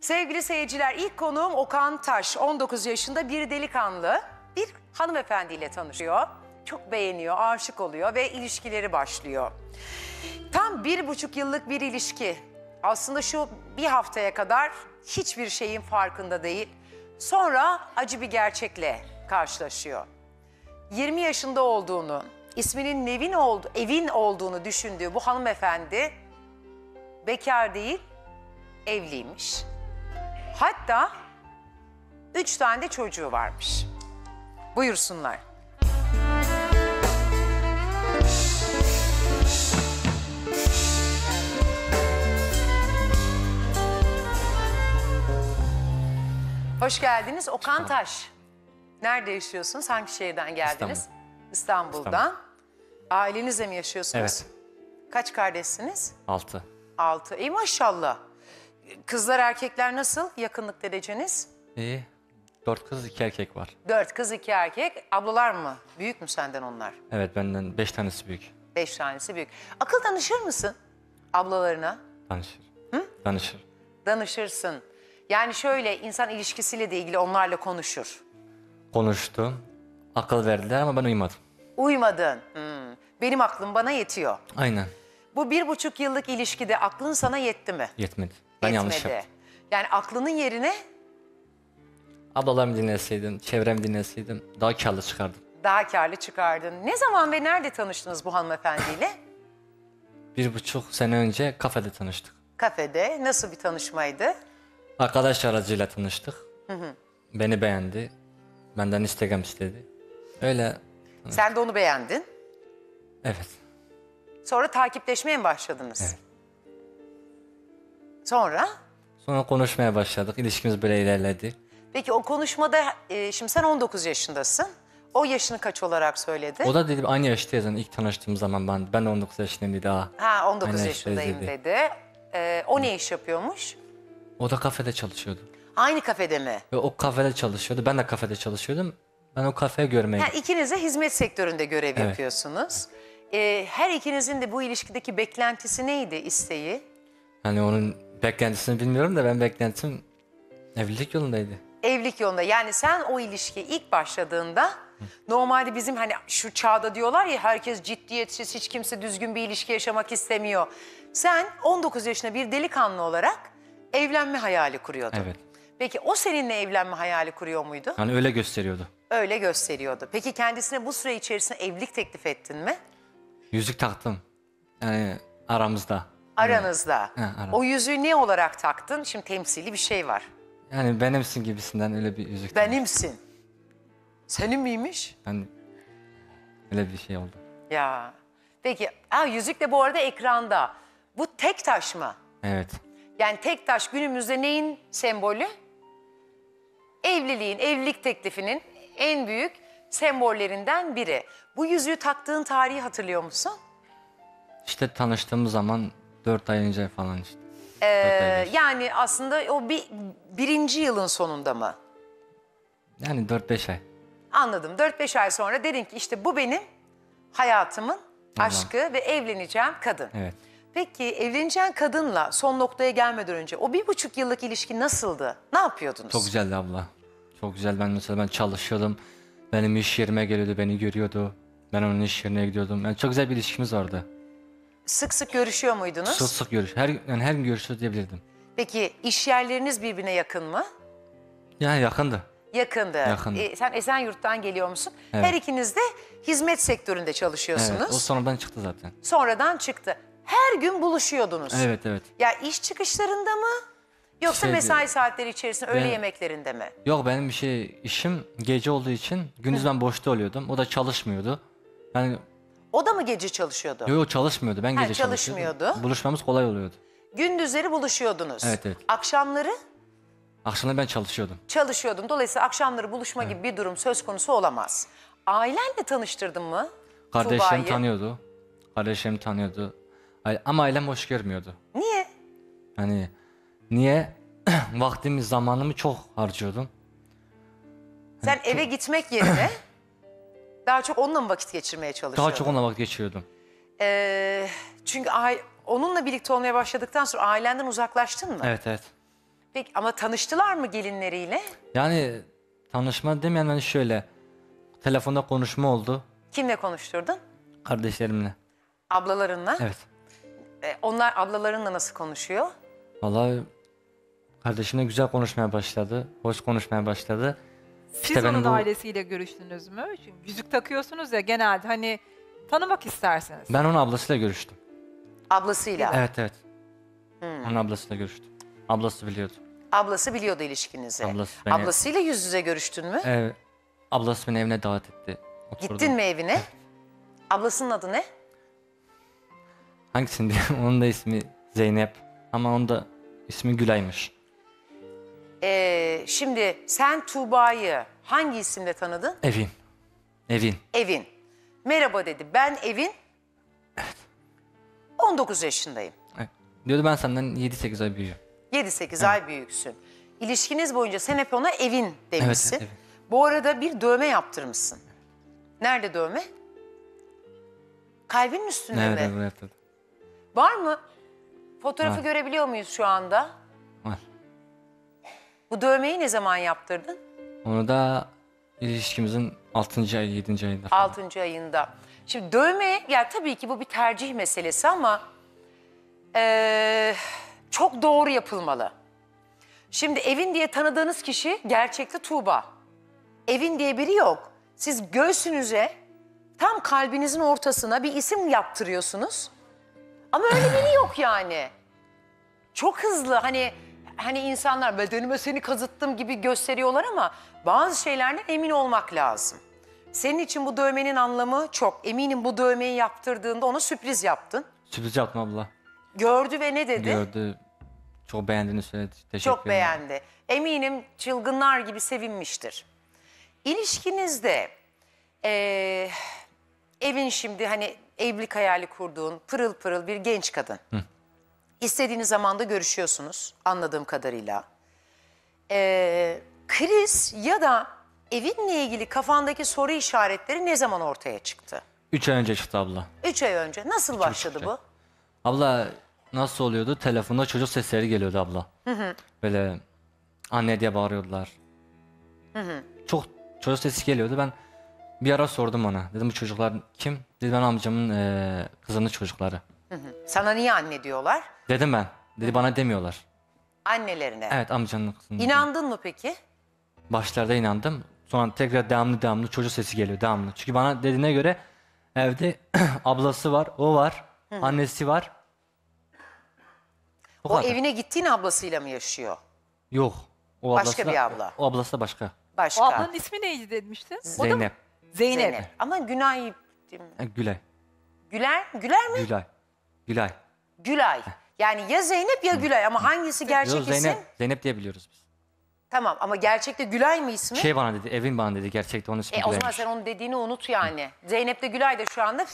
Sevgili seyirciler ilk konuğum Okan Taş. 19 yaşında bir delikanlı bir hanımefendiyle tanışıyor. Çok beğeniyor, aşık oluyor ve ilişkileri başlıyor. Tam bir buçuk yıllık bir ilişki. Aslında şu bir haftaya kadar hiçbir şeyin farkında değil. Sonra acı bir gerçekle karşılaşıyor. 20 yaşında olduğunu, isminin Nevin oldu, evin olduğunu düşündüğü bu hanımefendi bekar değil, evliymiş. Hatta üç tane de çocuğu varmış. Buyursunlar. Hoş geldiniz Okan Taş. Nerede yaşıyorsunuz? Hangi şehirden geldiniz? İstanbul. İstanbul'dan. Ailenizle mi yaşıyorsunuz? Evet. Kaç kardeşsiniz? Altı. Altı. İyi maşallah. Kızlar erkekler nasıl yakınlık dereceniz? İyi. Dört kız iki erkek var. Dört kız iki erkek. Ablalar mı? Büyük mü senden onlar? Evet benden beş tanesi büyük. Beş tanesi büyük. Akıl danışır mısın ablalarına? Danışır. Hı? Danışır. Danışırsın. Yani şöyle insan ilişkisiyle de ilgili onlarla konuşur. Konuştum. Akıl verdiler ama ben uymadım. Uymadın. Hmm. Benim aklım bana yetiyor. Aynen. Bu bir buçuk yıllık ilişkide aklın sana yetti mi? Yetmedi. Ben yanlış yaptım. Yani aklının yerine Ablalarım dinleseydin, çevremi dinleseydin daha karlı çıkardım. daha karlı çıkardın. Ne zaman ve nerede tanıştınız bu hanımefendiyle? Bir buçuk sene önce kafede tanıştık. Kafede. Nasıl bir tanışmaydı? Arkadaş aracıyla tanıştık. Beni beğendi. Benden Instagram istedi. Öyle Sen de onu beğendin. evet. Sonra takipleşmeye mi başladınız? Evet. Sonra? Sonra konuşmaya başladık. İlişkimiz böyle ilerledi. Peki o konuşmada e, şimdi sen 19 yaşındasın. O yaşını kaç olarak söyledi? O da dedi aynı yaştayız yani ilk tanıştığım zaman ben ben de 19 yaşındayım daha. Ha, 19 aynı yaşındayım dedi. dedi. Ee, o ne iş yapıyormuş? O da kafede çalışıyordu. Aynı kafede mi? Ve o kafede çalışıyordu. Ben de kafede çalışıyordum. Ben o kafeye görmeye. Ha, ikiniz de hizmet sektöründe görev evet. yapıyorsunuz. Ee, her ikinizin de bu ilişkideki beklentisi neydi, isteği? Yani onun Beklentisini bilmiyorum da ben beklentim evlilik yolundaydı. Evlilik yolunda yani sen o ilişkiye ilk başladığında normalde bizim hani şu çağda diyorlar ya herkes ciddiyetsiz hiç kimse düzgün bir ilişki yaşamak istemiyor. Sen 19 yaşında bir delikanlı olarak evlenme hayali kuruyordun. Evet. Peki o seninle evlenme hayali kuruyor muydu? Hani öyle gösteriyordu. Öyle gösteriyordu. Peki kendisine bu süre içerisinde evlilik teklif ettin mi? Yüzük taktım. Yani aramızda aranızda. He, aram. O yüzüğü ne olarak taktın? Şimdi temsili bir şey var. Yani benimsin gibisinden öyle bir yüzük. takmış. Benimsin. Senin miymiş? Yani öyle bir şey oldu. Ya. Peki, ha, yüzük de bu arada ekranda. Bu tek taş mı? Evet. Yani tek taş günümüzde neyin sembolü? Evliliğin, evlilik teklifinin en büyük sembollerinden biri. Bu yüzüğü taktığın tarihi hatırlıyor musun? İşte tanıştığımız zaman 4 ay önce falan işte. Ee, yani aslında o bir, birinci yılın sonunda mı? Yani 4-5 ay. Anladım. 4-5 ay sonra dedin ki işte bu benim hayatımın aşkı ve evleneceğim kadın. Evet. Peki evleneceğin kadınla son noktaya gelmeden önce o bir buçuk yıllık ilişki nasıldı? Ne yapıyordunuz? Çok güzeldi abla. Çok güzel. Ben mesela ben çalışıyordum. Benim iş yerime geliyordu, beni görüyordu. Ben onun iş yerine gidiyordum. Yani çok güzel bir ilişkimiz vardı. Sık sık görüşüyor muydunuz? Sık sık görüş. Her, yani her gün görüşüyor diyebilirdim. Peki iş yerleriniz birbirine yakın mı? Yani yakındı. Yakındı. Yakındı. E, sen Esenyurt'tan geliyor musun? Evet. Her ikiniz de hizmet sektöründe çalışıyorsunuz. Evet, o sonradan çıktı zaten. Sonradan çıktı. Her gün buluşuyordunuz. Evet, evet. Ya iş çıkışlarında mı? Yoksa Şeydi, mesai saatleri içerisinde, öğle ben- yemeklerinde mi? Yok benim bir şey işim gece olduğu için gündüz ben boşta oluyordum. O da çalışmıyordu. Yani o da mı gece çalışıyordu? Yok yok çalışmıyordu. Ben gece ha, çalışmıyordu. çalışıyordum. Buluşmamız kolay oluyordu. Gündüzleri buluşuyordunuz. Evet, evet. Akşamları Akşamları ben çalışıyordum. Çalışıyordum. Dolayısıyla akşamları buluşma gibi bir durum söz konusu olamaz. Ailenle tanıştırdın mı? Kardeşlerim Tuğba'yı? tanıyordu. Kardeşlerim tanıyordu. Ama ailem hoş görmüyordu. Niye? Hani niye vaktimi zamanımı çok harcıyordum. Sen eve gitmek yerine Daha çok onunla mı vakit geçirmeye çalışıyordun? Daha çok onunla vakit geçiriyordum. Ee, çünkü onunla birlikte olmaya başladıktan sonra ailenden uzaklaştın mı? Evet evet. Peki ama tanıştılar mı gelinleriyle? Yani tanışma demeyen hani şöyle telefonda konuşma oldu. Kimle konuşturdun? Kardeşlerimle. Ablalarınla? Evet. Ee, onlar ablalarınla nasıl konuşuyor? Vallahi kardeşimle güzel konuşmaya başladı. Hoş konuşmaya başladı. Siz İşte onun hani bu- ailesiyle görüştünüz mü? Çünkü yüzük takıyorsunuz ya genelde hani tanımak istersiniz. Ben onun ablasıyla görüştüm. Ablasıyla. Evet evet. Hmm. Onun ablasıyla görüştüm. Ablası biliyordu. Ablası biliyordu ilişkinizi. Ablası beni- Ablasıyla yüz yüze görüştün mü? Ee, ablası beni evine davet etti. Oturdum. Gittin mi evine? Ablasının adı ne? Hangisini diye- Onun da ismi Zeynep. Ama onun da ismi Gülay'mış. Ee, şimdi sen Tuğba'yı hangi isimle tanıdın? Evin. Evin. Evin. Merhaba dedi. Ben Evin. Evet. 19 yaşındayım. Evet. Diyordu ben senden 7-8 ay büyüğüm. 7-8 evet. ay büyüksün. İlişkiniz boyunca sen hep ona Evin demişsin. Evet, evet. Bu arada bir dövme yaptırmışsın. Nerede dövme? Kalbinin üstünde evet, mi? Evet, evet. Var mı? Fotoğrafı Var. görebiliyor muyuz şu anda? Bu dövmeyi ne zaman yaptırdın? Onu da ilişkimizin 6. ay 7. ayında falan. 6. ayında. Şimdi dövme, yani tabii ki bu bir tercih meselesi ama eee, çok doğru yapılmalı. Şimdi evin diye tanıdığınız kişi gerçekte Tuğba. Evin diye biri yok. Siz göğsünüze tam kalbinizin ortasına bir isim yaptırıyorsunuz. Ama öyle biri yok yani. Çok hızlı hani hani insanlar bedenime seni kazıttım gibi gösteriyorlar ama bazı şeylerden emin olmak lazım. Senin için bu dövmenin anlamı çok. Eminim bu dövmeyi yaptırdığında ona sürpriz yaptın. Sürpriz yaptım abla. Gördü ve ne dedi? Gördü. Çok beğendiğini söyledi. Teşekkür Çok beğendi. Eminim çılgınlar gibi sevinmiştir. İlişkinizde eee, evin şimdi hani evlilik hayali kurduğun pırıl pırıl bir genç kadın. Hı. İstediğiniz zamanda görüşüyorsunuz anladığım kadarıyla. Ee, kriz ya da evinle ilgili kafandaki soru işaretleri ne zaman ortaya çıktı? Üç ay önce çıktı abla. Üç ay önce. Nasıl Üç başladı bu? Abla nasıl oluyordu? Telefonda çocuk sesleri geliyordu abla. Hı hı. Böyle anne diye bağırıyordular. Hı hı. Çok çocuk sesi geliyordu. Ben bir ara sordum ona. Dedim bu çocuklar kim? Dedi ben amcamın e, kızının çocukları. Sana niye anne diyorlar? Dedim ben. Dedi bana demiyorlar. Annelerine. Evet amcanın kızının. İnandın mı peki? Başlarda inandım. Sonra tekrar devamlı devamlı çocuk sesi geliyor devamlı. Çünkü bana dediğine göre evde ablası var, o var, annesi var. O, O evine gittiğin ablasıyla mı yaşıyor? Yok. O Başka ablası da- bir abla. O ablası da başka. O Başka. ablanın ismi neydi demiştin? Zeynep. Zeynep. Zeynep. Ama Günay değil e, Gülay. Güler, Güler mi? Gülay. Gülay. Gülay. Yani ya Zeynep ya Gülay ama hangisi gerçek Yok, isim? Zeynep, diye biliyoruz biz. Tamam ama gerçekte Gülay mı ismi? Şey bana dedi, evin bana dedi gerçekte onun ismi E, o zaman sen onun dediğini unut yani. Zeynep de Gülay da şu anda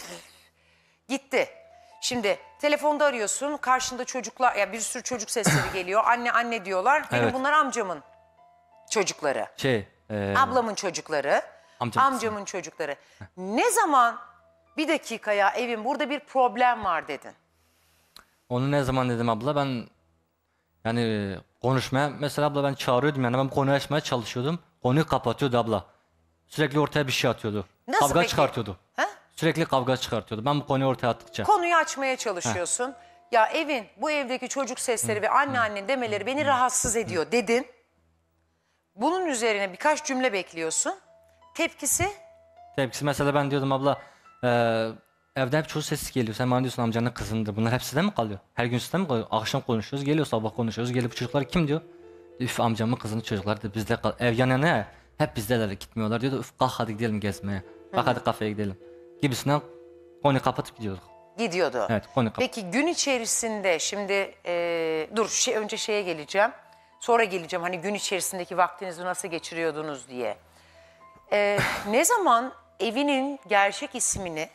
gitti. Şimdi telefonda arıyorsun, karşında çocuklar, ya bir sürü çocuk sesleri geliyor. Anne anne diyorlar. Benim Evet. bunlar amcamın çocukları. Şey, e, Ablamın çocukları, Amcamın. amcamın çocukları. Ne zaman bir dakika ya evim burada bir problem var dedin. Onu ne zaman dedim abla ben yani konuşmaya mesela abla ben çağırıyordum yani ben konuyu açmaya çalışıyordum. Konuyu kapatıyordu abla. Sürekli ortaya bir şey atıyordu. Nasıl kavga peki? çıkartıyordu. He? Sürekli kavga çıkartıyordu. Ben bu konuyu ortaya attıkça. Konuyu açmaya çalışıyorsun. Ya evin, bu evdeki çocuk sesleri ve anneannenin demeleri beni rahatsız ediyor dedin. Bunun üzerine birkaç cümle bekliyorsun. Tepkisi Tepkisi mesela ben diyordum abla eee, Evde hep çok sessiz geliyor. Sen bana diyorsun amcanın kızındır. Bunlar hep sizde mi kalıyor? Her gün sizde mi kalıyor? Akşam konuşuyoruz, geliyor sabah konuşuyoruz. geliyor bu çocuklar kim diyor? Üf amcamın kızının çocuklar da bizde kal. Ev yan yana ya. Hep bizdeler gitmiyorlar diyor da üf kalk hadi gidelim gezmeye. Bak hadi kafeye gidelim. Gibisinden konuyu kapatıp gidiyorduk. Gidiyordu. Evet konuyu kapat. Peki gün içerisinde şimdi e, dur şey, önce şeye geleceğim. Sonra geleceğim hani gün içerisindeki vaktinizi nasıl geçiriyordunuz diye. E, ne zaman evinin gerçek ismini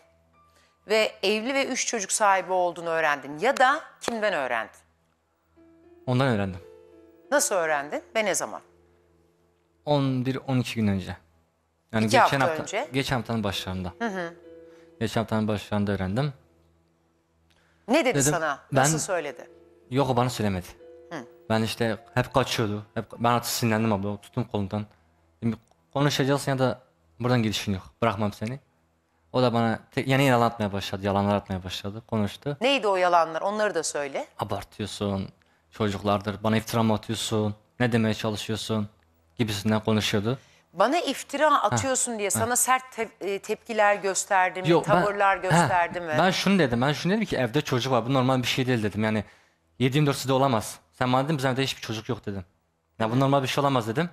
ve evli ve üç çocuk sahibi olduğunu öğrendin ya da kimden öğrendin? Ondan öğrendim. Nasıl öğrendin ve ne zaman? 11-12 gün önce. Yani İki geçen hafta, hafta önce. Geçen haftanın başlarında. Hı hı. Geçen haftanın başlarında öğrendim. Ne dedi Dedim, sana? Nasıl ben- söyledi? Yok o bana söylemedi. Hı. Ben işte hep kaçıyordu. Hep, ben artık sinirlendim abla. Tuttum kolundan. konuşacaksın ya da buradan gidişin yok. Bırakmam seni. O da bana te- yani yalan atmaya başladı, yalanlar atmaya başladı. Konuştu. Neydi o yalanlar? Onları da söyle. Abartıyorsun, çocuklardır, bana iftira mı atıyorsun, ne demeye çalışıyorsun gibisinden konuşuyordu. Bana iftira atıyorsun diye sana sert te- e, tepkiler gösterdi mi? Yok, tavırlar he, gösterdi mi? Ben şunu dedim, ben şunu dedim ki evde çocuk var, bu normal bir şey değil dedim. Yani 7-24 sizde olamaz. Sen bana dedin bizim evde hiçbir çocuk yok dedim. Ya bu normal bir şey olamaz dedim.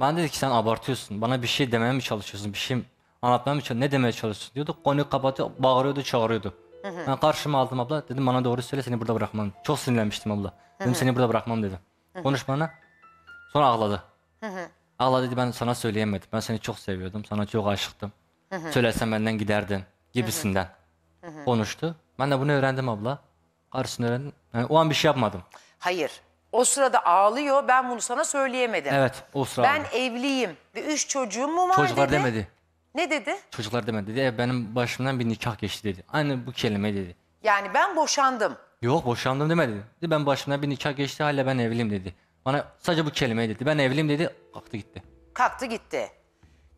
Ben dedi ki sen abartıyorsun, bana bir şey demeye mi çalışıyorsun, bir şey anlatmam için ne demeye çalışıyorsun diyordu. Konuyu kapatıp bağırıyordu, çağırıyordu. Hı hı. Ben karşıma aldım abla. Dedim bana doğru söyle seni burada bırakmam. Çok sinirlenmiştim abla. Dedim seni burada bırakmam dedim. Konuşmana. Sonra ağladı. Ağladı dedi ben sana söyleyemedim. Ben seni çok seviyordum. Sana çok aşıktım. Söylesen benden giderdin gibisinden. Konuştu. Ben de bunu öğrendim abla. Karşısını öğrendim. Yani o an bir şey yapmadım. Hayır. O sırada ağlıyor. Ben bunu sana söyleyemedim. Evet o sırada. Ben evliyim ve üç çocuğum mu var Çocuklar dedi. demedi. Ne dedi? Çocuklar demedi dedi. "E, benim başımdan bir nikah geçti dedi. Aynı bu kelime dedi. Yani ben boşandım. Yok boşandım demedi. Dedi ben başımdan bir nikah geçti hala ben evliyim dedi. Bana sadece bu kelimeyi dedi. Ben evliyim dedi. Kalktı gitti. Kalktı gitti.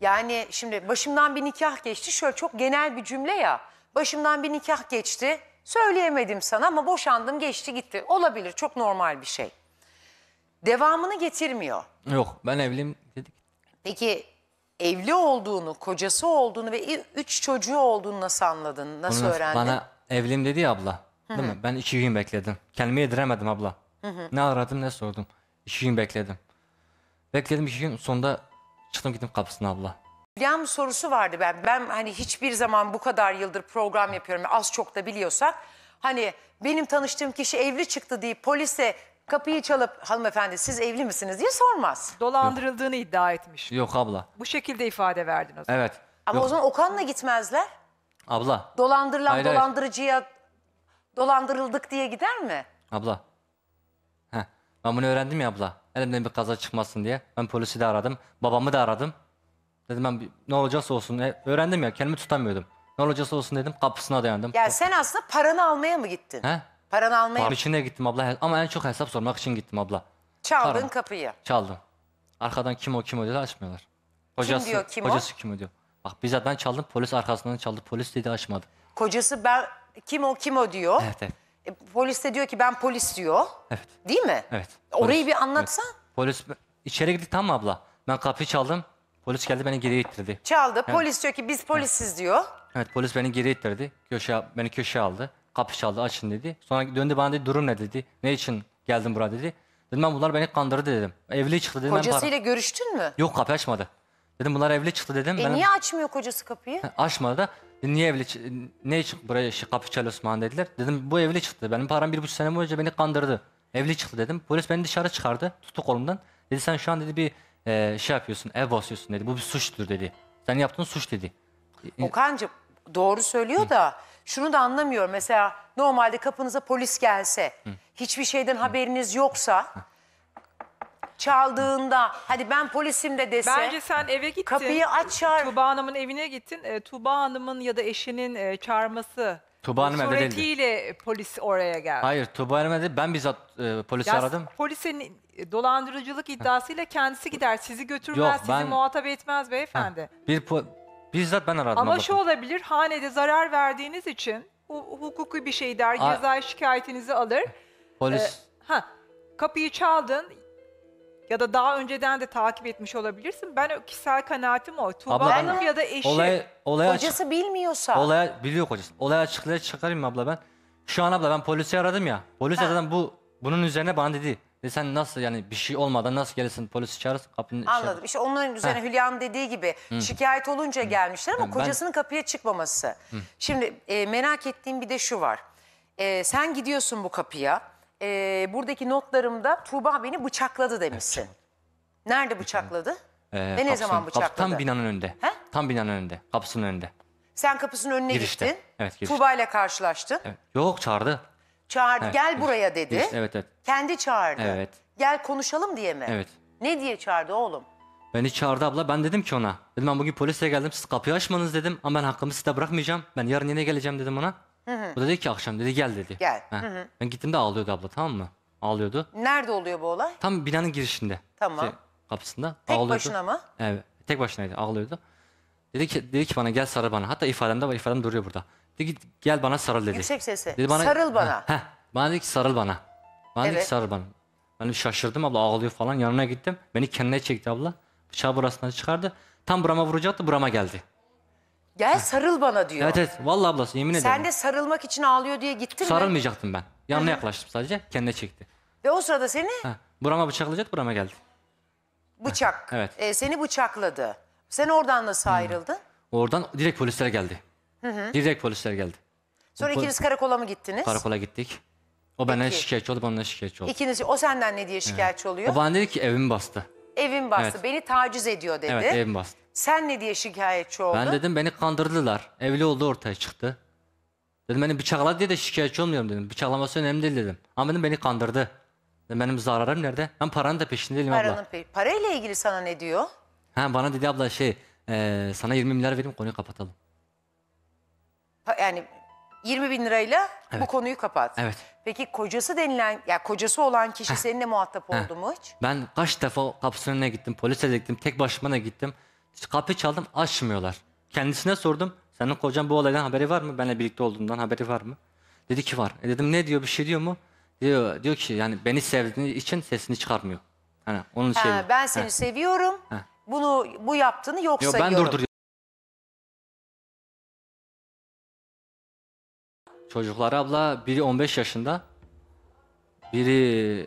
Yani şimdi başımdan bir nikah geçti. Şöyle çok genel bir cümle ya. Başımdan bir nikah geçti. Söyleyemedim sana ama boşandım geçti gitti. Olabilir çok normal bir şey. Devamını getirmiyor. Yok ben evliyim dedi. Peki evli olduğunu, kocası olduğunu ve üç çocuğu olduğunu nasıl anladın? Nasıl Bunu öğrendin? Bana evliyim dedi ya abla. Değil mi? Ben iki gün bekledim. Kendimi yediremedim abla. Ne aradım ne sordum. İki gün bekledim. Bekledim iki gün sonunda çıktım gittim kapısına abla. Hülya'm sorusu vardı ben. Ben hani hiçbir zaman bu kadar yıldır program yapıyorum. Az çok da biliyorsak. Hani benim tanıştığım kişi evli çıktı deyip polise kapıyı çalıp hanımefendi siz evli misiniz diye sormaz. Dolandırıldığını iddia etmiş. Yok abla. Bu şekilde ifade verdin o zaman. Evet. Ama Yok. o zaman Okan'la gitmezler. Abla. Dolandırılan Hayır, hayır. dolandırıcıya dolandırıldık diye gider mi? Abla. Heh. Ben bunu öğrendim ya abla. Elimden bir kaza çıkmasın diye. Ben polisi de aradım. Babamı da aradım. Dedim ben ne olacaksa olsun. E, öğrendim ya kendimi tutamıyordum. Ne olacaksa olsun dedim. Kapısına dayandım. Yani sen aslında paranı almaya mı gittin? He? Paranı almaya Park içine gittim abla ama en çok hesap sormak için gittim abla. çaldın Para. kapıyı. Çaldım. Arkadan kim o kim o dedi açmıyorlar. Hocası, diyor kim o? hocası kim o diyor. Bak bizzat ben çaldım polis arkasından çaldı polis dedi açmadı. Kocası ben kim o kim o diyor. Evet evet. E, polis de diyor ki ben polis diyor. Evet. Değil mi? Evet. Orayı bir anlatsan. Polis içeri gitti tamam mı abla? Ben kapıyı çaldım. Polis geldi beni geri ittirdi. Çaldı. Polis diyor ki biz polisiz diyor. Evet polis beni geri ittirdi. Köşe, beni köşeye aldı. Kapı çaldı açın dedi. Sonra döndü bana dedi durum ne dedi. Ne için geldin buraya dedi. Dedim ben bunlar beni kandırdı dedim. Evli çıktı dedim. Kocasıyla görüştün mü? Yok kapı açmadı. Dedim bunlar evli çıktı dedim. E benim- niye açmıyor kocası kapıyı? Açmadı da e, niye evli ne için buraya şey, kapı çalıyorsun Osman dediler. Dedim bu evli çıktı. Benim param bir buçuk sene boyunca beni kandırdı. Evli çıktı dedim. Polis beni dışarı çıkardı. Tuttu kolumdan. Dedi sen şu an dedi bir e, şey yapıyorsun ev basıyorsun dedi. Bu bir suçtur dedi. Sen yaptığın suç dedi. E, Okan'cığım doğru söylüyor da şunu da anlamıyorum. Mesela normalde kapınıza polis gelse, hiçbir şeyden haberiniz yoksa çaldığında hadi ben polisim de dese Bence sen eve gittin. kapıyı açar. Tuğba Hanım'ın evine gittin. E, Tuğba Hanım'ın ya da eşinin e, çağırması Tuğba Hanım evde değildi. polis oraya geldi. Hayır Tuğba Hanım evde. ben bizzat e, polisi Ya aradım. Polisin e, dolandırıcılık iddiasıyla kendisi gider. Sizi götürmez, Yok, sizi muhatap etmez beyefendi. Bir po- Bizzat ben aradım. Ama şu olabilir, hanede zarar verdiğiniz için hu- hukuki bir şey der, ceza şikayetinizi alır. Polis ee, Ha, kapıyı çaldın ya da daha önceden de takip etmiş olabilirsin. Ben kişisel kanaatim o. Tuğba Hanım ya da eşi. olay olaya Kocası bilmiyorsa. Olaya biliyor kocası. Olaya açıklığı çıkarayım mı abla ben? Şu an abla ben polisi aradım ya. Polis Ha. zaten bu bunun üzerine bana dedi. Ve sen nasıl yani bir şey olmadan nasıl gelirsin polisi çağırırsın kapının şey- Anladım. İşte onların üzerine Hülya'nın dediği gibi şikayet olunca gelmişler ama Yani ben- kocasının kapıya çıkmaması. Şimdi e, merak ettiğim bir de şu var. E, sen gidiyorsun bu kapıya. E, buradaki notlarımda Tuğba beni bıçakladı demişsin. Nerede bıçakladı? Ee, Ve ne zaman bıçakladı? Tam binanın önünde. He? Tam binanın önünde. Kapısının önünde. Sen kapısının önüne Girişte. gittin. Evet, girişte. Tuğba ile karşılaştın. Evet. Yok çağırdı. Çağırdı Evet, gel buraya şey. dedi. Biz- şey, evet evet. Kendi çağırdı. Evet. Gel konuşalım diye mi? Evet. Ne diye çağırdı oğlum? Beni çağırdı abla ben dedim ki ona. Dedim ben bugün polise geldim siz kapıyı açmanız dedim ama ben hakkımı size bırakmayacağım. Ben yarın yine geleceğim dedim ona. O da dedi ki akşam dedi gel dedi. Gel. He. Ben gittim de ağlıyordu abla tamam mı? Ağlıyordu. Nerede oluyor bu olay? Tam binanın girişinde. Tamam. Şey, kapısında. Tek ağlıyordu. başına mı? Evet. Tek başınaydı ağlıyordu. Dedi ki, dedi ki bana gel sarı bana. Hatta ifademde var ifadem duruyor burada. Dedi ki gel bana sarıl dedi. Yüksek sesle. Dedi bana, sarıl bana. Heh, bana dedi ki sarıl bana. Bana dedi ki sarıl bana. Ben şaşırdım abla ağlıyor falan yanına gittim. Beni kendine çekti abla. Bıçağı burasından çıkardı. Tam burama vuracaktı burama geldi. Gel sarıl bana diyor. Evet evet vallahi ablası yemin ederim. Sen de sarılmak için ağlıyor diye gittin mi? Sarılmayacaktım ben. Yanına yaklaştım sadece kendine çekti. Ve o sırada seni Heh, burama bıçaklayacaktı burama geldi. bıçak, Evet. e, seni bıçakladı. Sen oradan nasıl hmm. ayrıldın? Oradan direkt polislere geldi. Direkt polisler geldi. Sonra Bu- ikiniz karakola mı gittiniz? Karakola gittik. O benden Peki. şikayetçi oldu, benden şikayetçi oldu. İkiniz o senden ne diye şikayetçi oluyor? O bana dedi ki evim bastı. Evim bastı, Evet. beni taciz ediyor dedi. Evet, evim bastı. Sen ne diye şikayetçi oldun? Ben dedim beni kandırdılar. Evli oldu ortaya çıktı. Dedim beni bıçakladı diye de şikayetçi olmuyorum dedim. Bıçaklaması önemli değil dedim. Ama dedim beni kandırdı. Dedim, benim zararım nerede? Ben paranın da peşindeyim abla. Paranın abla. parayla ilgili sana ne diyor? Ha, bana dedi abla şey e, sana 20 milyar vereyim konuyu kapatalım. Yani 20 bin lirayla bu konuyu kapat. Evet. Peki kocası denilen, ya kocası olan kişi seninle muhatap oldu mu hiç? Ben kaç defa kapısının önüne gittim, polise de gittim, tek başıma da gittim. Kapı çaldım, açmıyorlar. Kendisine sordum, senin kocan bu olaydan haberi var mı? Benle birlikte olduğundan haberi var mı? Dedi ki var. E dedim ne diyor, bir şey diyor mu? Diyor, diyor ki yani beni sevdiği için sesini çıkarmıyor. Hani onun Ha, şeyi. ben seni seviyorum. Bunu bu yaptığını yok Yo, ben sayıyorum. durduruyorum. Çocuklar abla biri 15 yaşında. Biri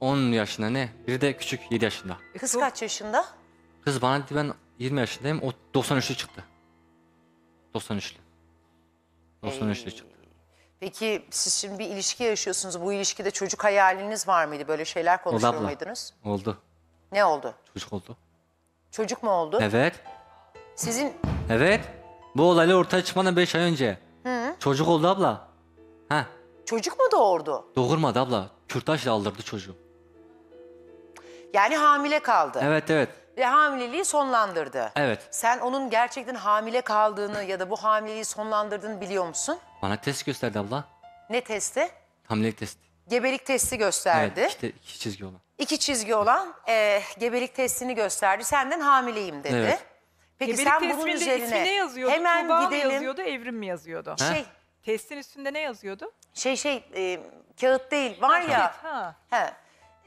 10 yaşında ne? Biri de küçük 7 yaşında. Kız kaç yaşında? Kız bana dedi ben 20 yaşındayım. O 93'lü çıktı. 93'lü. 93'lü çıktı. Ee, peki siz şimdi bir ilişki yaşıyorsunuz. Bu ilişkide çocuk hayaliniz var mıydı? Böyle şeyler konuşuyor abla. muydunuz? Oldu. Ne oldu? Çocuk oldu. Çocuk mu oldu? Evet. Sizin Evet. Bu olayla ortaya çıkmadan 5 ay önce. Hı. Çocuk oldu abla. Ha, Çocuk mu doğurdu? doğurmadı abla. Kürtajla aldırdı çocuğu. Yani hamile kaldı. Evet evet. Ve hamileliği sonlandırdı. Evet. Sen onun gerçekten hamile kaldığını ya da bu hamileliği sonlandırdığını biliyor musun? Bana test gösterdi abla. Ne testi? Hamilelik testi. Gebelik testi gösterdi. Evet, işte iki çizgi olan. İki çizgi olan e, gebelik testini gösterdi. Senden hamileyim dedi. Evet. Peki Gebelik sen bunun testinde üzerine ne yazıyordu? hemen Tuğba mı yazıyordu, evrim mi yazıyordu? Şey Testin üstünde ne yazıyordu? şey şey e, kağıt değil var ya. Evet, ha. He,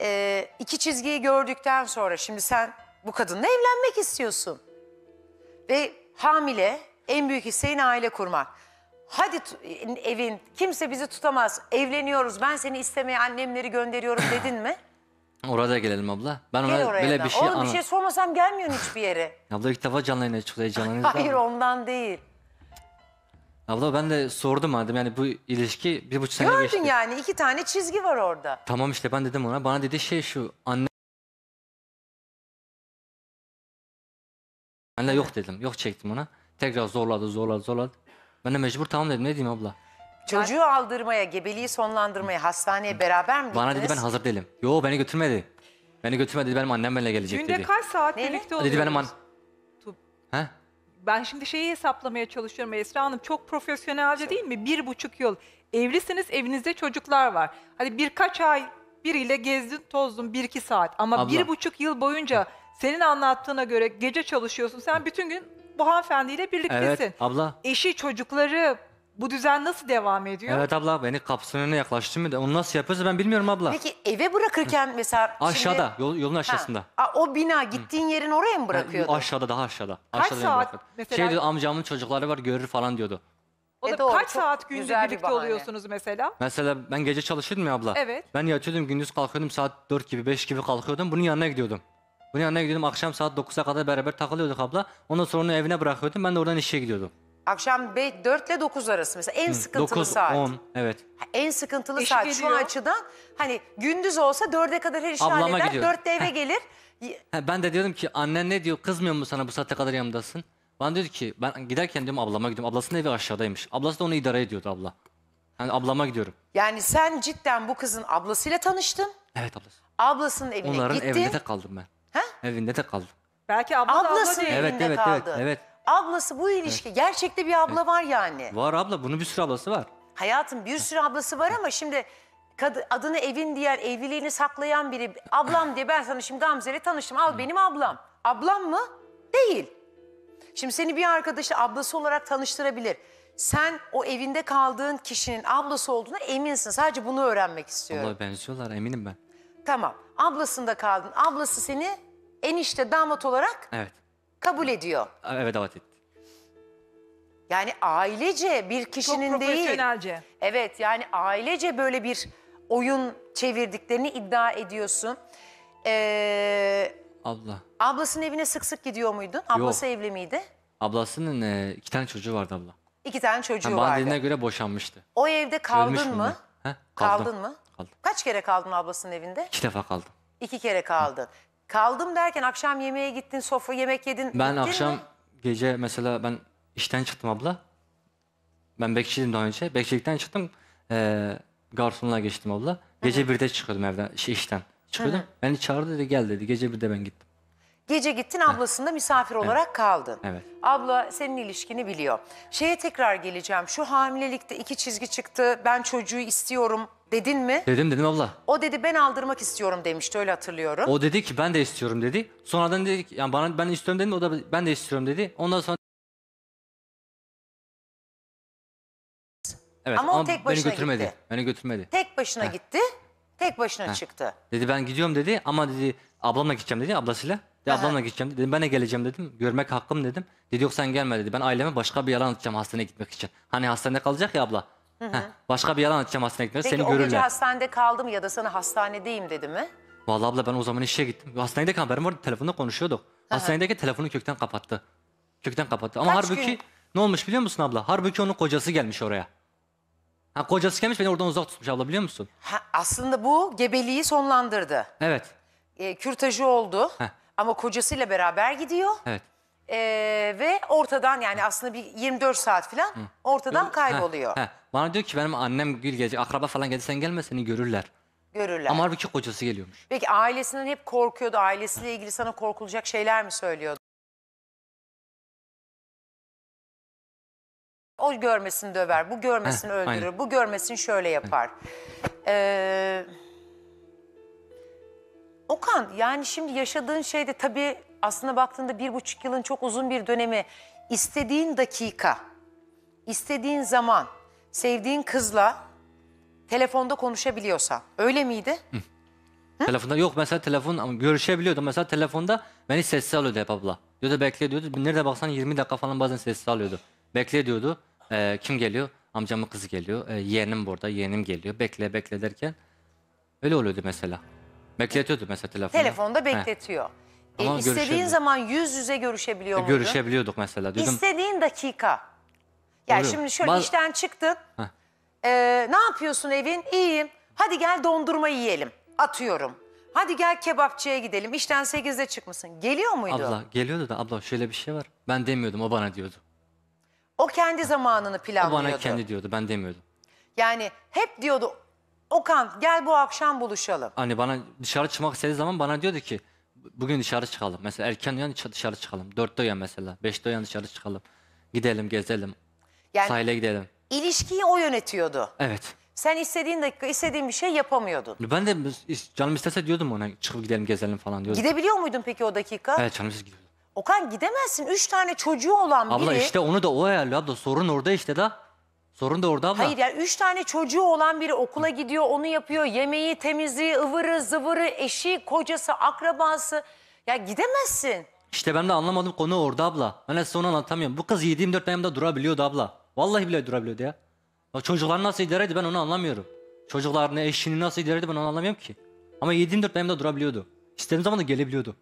e, iki çizgiyi gördükten sonra şimdi sen bu kadınla evlenmek istiyorsun. Ve hamile en büyük isteğin aile kurmak. Hadi evin kimse bizi tutamaz evleniyoruz ben seni istemeye annemleri gönderiyorum dedin mi? Orada gelelim abla. Ben ona böyle da. bir şey Oğlum bir şey sormasam gelmiyorsun hiçbir yere. Abla ilk defa canlı yayına çıktı. Heyecanlanıyoruz Hayır ondan değil. Abla ben de sordum adam yani bu ilişki bir buçuk sene Gördün yani iki tane çizgi var orada. Tamam işte ben dedim ona. Bana dedi şey şu anne. Ben de yok dedim. Yok çektim ona. Tekrar zorladı zorladı zorladı. Ben de mecbur tamam dedim. Ne diyeyim abla? Çocuğu aldırmaya, gebeliği sonlandırmaya hastaneye beraber mi gittiniz? Bana dedi ben hazır değilim. Yo beni götürmedi. Beni götürmedi dedi benim annem benimle gelecek Günde dedi. kaç saat Ne? birlikte oluyorsunuz? dedi benim an... He? Ben şimdi şeyi hesaplamaya çalışıyorum Esra Hanım. Çok profesyonelce değil mi? Bir buçuk yıl. Evlisiniz, evinizde çocuklar var. Hadi birkaç ay biriyle gezdin, tozdun bir iki saat. Ama Abla. bir buçuk yıl boyunca senin anlattığına göre gece çalışıyorsun. Sen bütün gün bu hanımefendiyle birliktesin. Evet abla. Eşi, çocukları, bu düzen nasıl devam ediyor? Evet abla beni kapısının önüne yaklaştı mı? da Onu nasıl yapıyorsa ben bilmiyorum abla. Peki eve bırakırken mesela... şimdi- aşağıda yol- yolun aşağısında. Ha, o bina gittiğin yerin oraya mı Yani bırakıyordu? aşağıda daha aşağıda. Kaç aşağıda saat mesela? Şey diyor amcamın çocukları var görür falan diyordu. O e da E doğru, kaç saat günde güzel bir birlikte oluyorsunuz mesela? Mesela ben gece çalışırdım ya abla. Evet. Ben yatıyordum gündüz kalkıyordum saat 4 gibi 5 gibi kalkıyordum bunun yanına gidiyordum. Bunun yanına gidiyordum akşam saat 9'a kadar beraber takılıyorduk abla. Ondan sonra onu evine bırakıyordum ben de oradan işe gidiyordum. Akşam 4 ile 9 arası mesela en sıkıntılı 9, saat. 10 evet. En sıkıntılı İş saat şu açıdan hani gündüz olsa 4'e kadar her işi Ablama halleder. 4'te eve gelir. ben de diyordum ki annen ne diyor kızmıyor mu sana bu saatte kadar yanımdasın? Bana dedi ki ben giderken diyorum ablama gidiyorum. Ablasının evi aşağıdaymış. Ablası da onu idare ediyordu abla. Yani ablama gidiyorum. Yani sen cidden bu kızın ablasıyla tanıştın. Evet ablası. Ablasının evine Onların gittin. evinde de kaldım ben. Ha? Evinde de kaldım. Belki abla da abla Ablasının evinde Evet evet kaldın. evet evet ablası bu ilişki. Gerçekte bir abla var yani. Var abla bunun bir sürü ablası var. Hayatım bir sürü ablası var ama şimdi adını evin diğer evliliğini saklayan biri ablam diye ben sana şimdi Gamze'yle tanıştım al benim ablam. Ablam mı? Değil. Şimdi seni bir arkadaşı ablası olarak tanıştırabilir. Sen o evinde kaldığın kişinin ablası olduğuna eminsin. Sadece bunu öğrenmek istiyorum. Abla benziyorlar eminim ben. Tamam. Ablasında kaldın. Ablası seni enişte damat olarak Evet kabul ediyor. Evet davet etti. Yani ailece bir kişinin Çok değil. profesyonelce. Evet yani ailece böyle bir oyun çevirdiklerini iddia ediyorsun. Ee, Abla. ablasının evine sık sık gidiyor muydun? Ablası evli miydi? Ablasının e, iki tane çocuğu vardı abla. İki tane çocuğu Yani bana vardı. göre boşanmıştı. O evde kaldın Ölmüş mü? Kaldın mı? Kaldım. Kaç kere kaldın ablasının evinde? İki defa kaldım. İki kere kaldın. Kaldım derken akşam yemeğe gittin, sofra yemek yedin. Ben akşam mi? gece mesela ben işten çıktım abla. Ben bekçiydim daha önce. Bekçilikten çıktım. E, garsonluğa geçtim abla. Gece birde çıkıyordum evden, şey, işten. Çıkıyordum. Hı hı. Beni çağırdı dedi gel dedi. Gece birde ben gittim. Gece gittin ablasında misafir olarak kaldın. Evet. Abla senin ilişkini biliyor. Şeye tekrar geleceğim. Şu hamilelikte iki çizgi çıktı. Ben çocuğu istiyorum Dedin mi? Dedim dedim abla. O dedi ben aldırmak istiyorum demişti öyle hatırlıyorum. O dedi ki ben de istiyorum dedi. Sonradan dedik yani bana ben istiyorum dedim o da ben de istiyorum dedi. Ondan sonra Evet, Ama o tek beni başına götürmedi. gitti. Beni götürmedi. Tek başına gitti. Tek başına çıktı. Dedi ben gidiyorum dedi ama dedi ablamla gideceğim dedi ablasıyla. Dedi ablamla gideceğim dedi. Dedim ben de geleceğim dedim. Görmek hakkım dedim. Dedi yok sen gelme dedi. Ben aileme başka bir yalan anlatacağım hastaneye gitmek için. Hani hastanede kalacak ya abla. Heh, başka bir yalan atacağım hastaneye gitmeden Peki seni o gece görürler. hastanede kaldım ya da sana hastanedeyim dedi mi? Vallahi abla ben o zaman işe gittim. hastanede haberim vardı telefonda konuşuyorduk. Hastanedeki telefonu kökten kapattı. Kökten kapattı. Ama Kaç halbuki gün? ne olmuş biliyor musun abla? Harbuki onun kocası gelmiş oraya. Ha kocası gelmiş beni oradan uzak tutmuş abla biliyor musun? Ha, aslında bu gebeliği sonlandırdı. Evet. E, kürtajı oldu Heh. ama kocasıyla beraber gidiyor. Evet. Ee, ve ortadan yani aslında bir 24 saat falan ortadan kayboluyor. He. Bana diyor ki benim annem gül gelecek, akraba falan geldi sen gelme seni görürler. Görürler. Ama halbuki kocası geliyormuş. Peki ailesinden hep korkuyordu. Ailesiyle ilgili sana korkulacak şeyler mi söylüyordu? O görmesin döver, bu görmesin Heh, öldürür, aynen. bu görmesin şöyle yapar. Ee, Okan yani şimdi yaşadığın şey de tabii aslında baktığında bir buçuk yılın çok uzun bir dönemi. istediğin dakika, istediğin zaman sevdiğin kızla telefonda konuşabiliyorsan öyle miydi? Hı. Hı? Telefonda yok mesela telefon görüşebiliyordu Mesela telefonda beni sessiz alıyordu hep abla. Diyordu bekle diyordu. Nerede baksan 20 dakika falan bazen sessiz alıyordu. Bekle diyordu. Ee, kim geliyor? Amcamın kızı geliyor. Ee, yeğenim burada. Yeğenim geliyor. Bekle bekle derken öyle oluyordu mesela. Bekletiyordu mesela telefonu. Telefonda bekletiyor. E, Ama istediğin zaman yüz yüze görüşebiliyor e, muydun? Görüşebiliyorduk mesela. Diyordum, İstediğin dakika. Yani Oluyor. şimdi şöyle Baz- işten çıktın. Heh. E, ne yapıyorsun evin? İyiyim. Hadi gel dondurma yiyelim. Atıyorum. Hadi gel kebapçıya gidelim. İşten sekizde çıkmışsın. Geliyor muydu? abla geliyordu da abla şöyle bir şey var. Ben demiyordum o bana diyordu. O kendi zamanını O bana kendi diyordu ben demiyordum. Yani hep diyordu Okan gel bu akşam buluşalım. Hani bana dışarı çıkmak istediği zaman bana diyordu ki bugün dışarı çıkalım. Mesela erken uyan dışarı çıkalım. Dörtte uyan mesela. Beşte uyan dışarı çıkalım. Gidelim gezelim. Yani Sahile gidelim. ilişkiyi o yönetiyordu. Evet. Sen istediğin dakika istediğin bir şey yapamıyordun. Ben de canım istese diyordum ona çıkıp gidelim gezelim falan diyordum. Gidebiliyor muydun peki o dakika? Evet canım siz gidin. Okan gidemezsin. Üç tane çocuğu olan biri. Abla işte onu da o ayarlıyor abla sorun orada işte da. Sorun da orada abla. Hayır yani üç tane çocuğu olan biri okula gidiyor, onu yapıyor. Yemeği, temizliği, ıvırı, zıvırı, eşi, kocası, akrabası. Ya gidemezsin. İşte ben de anlamadım konu orada abla. Ben de sonra anlatamıyorum. Bu kız 7-24 yanımda durabiliyordu abla. Vallahi bile durabiliyordu ya. ya. Çocuklar nasıl idare ediyor ben onu anlamıyorum. Çocuklar ne eşini nasıl idare ediyor ben onu anlamıyorum ki. Ama 7-24 yanımda durabiliyordu. İstediğim zaman da gelebiliyordu.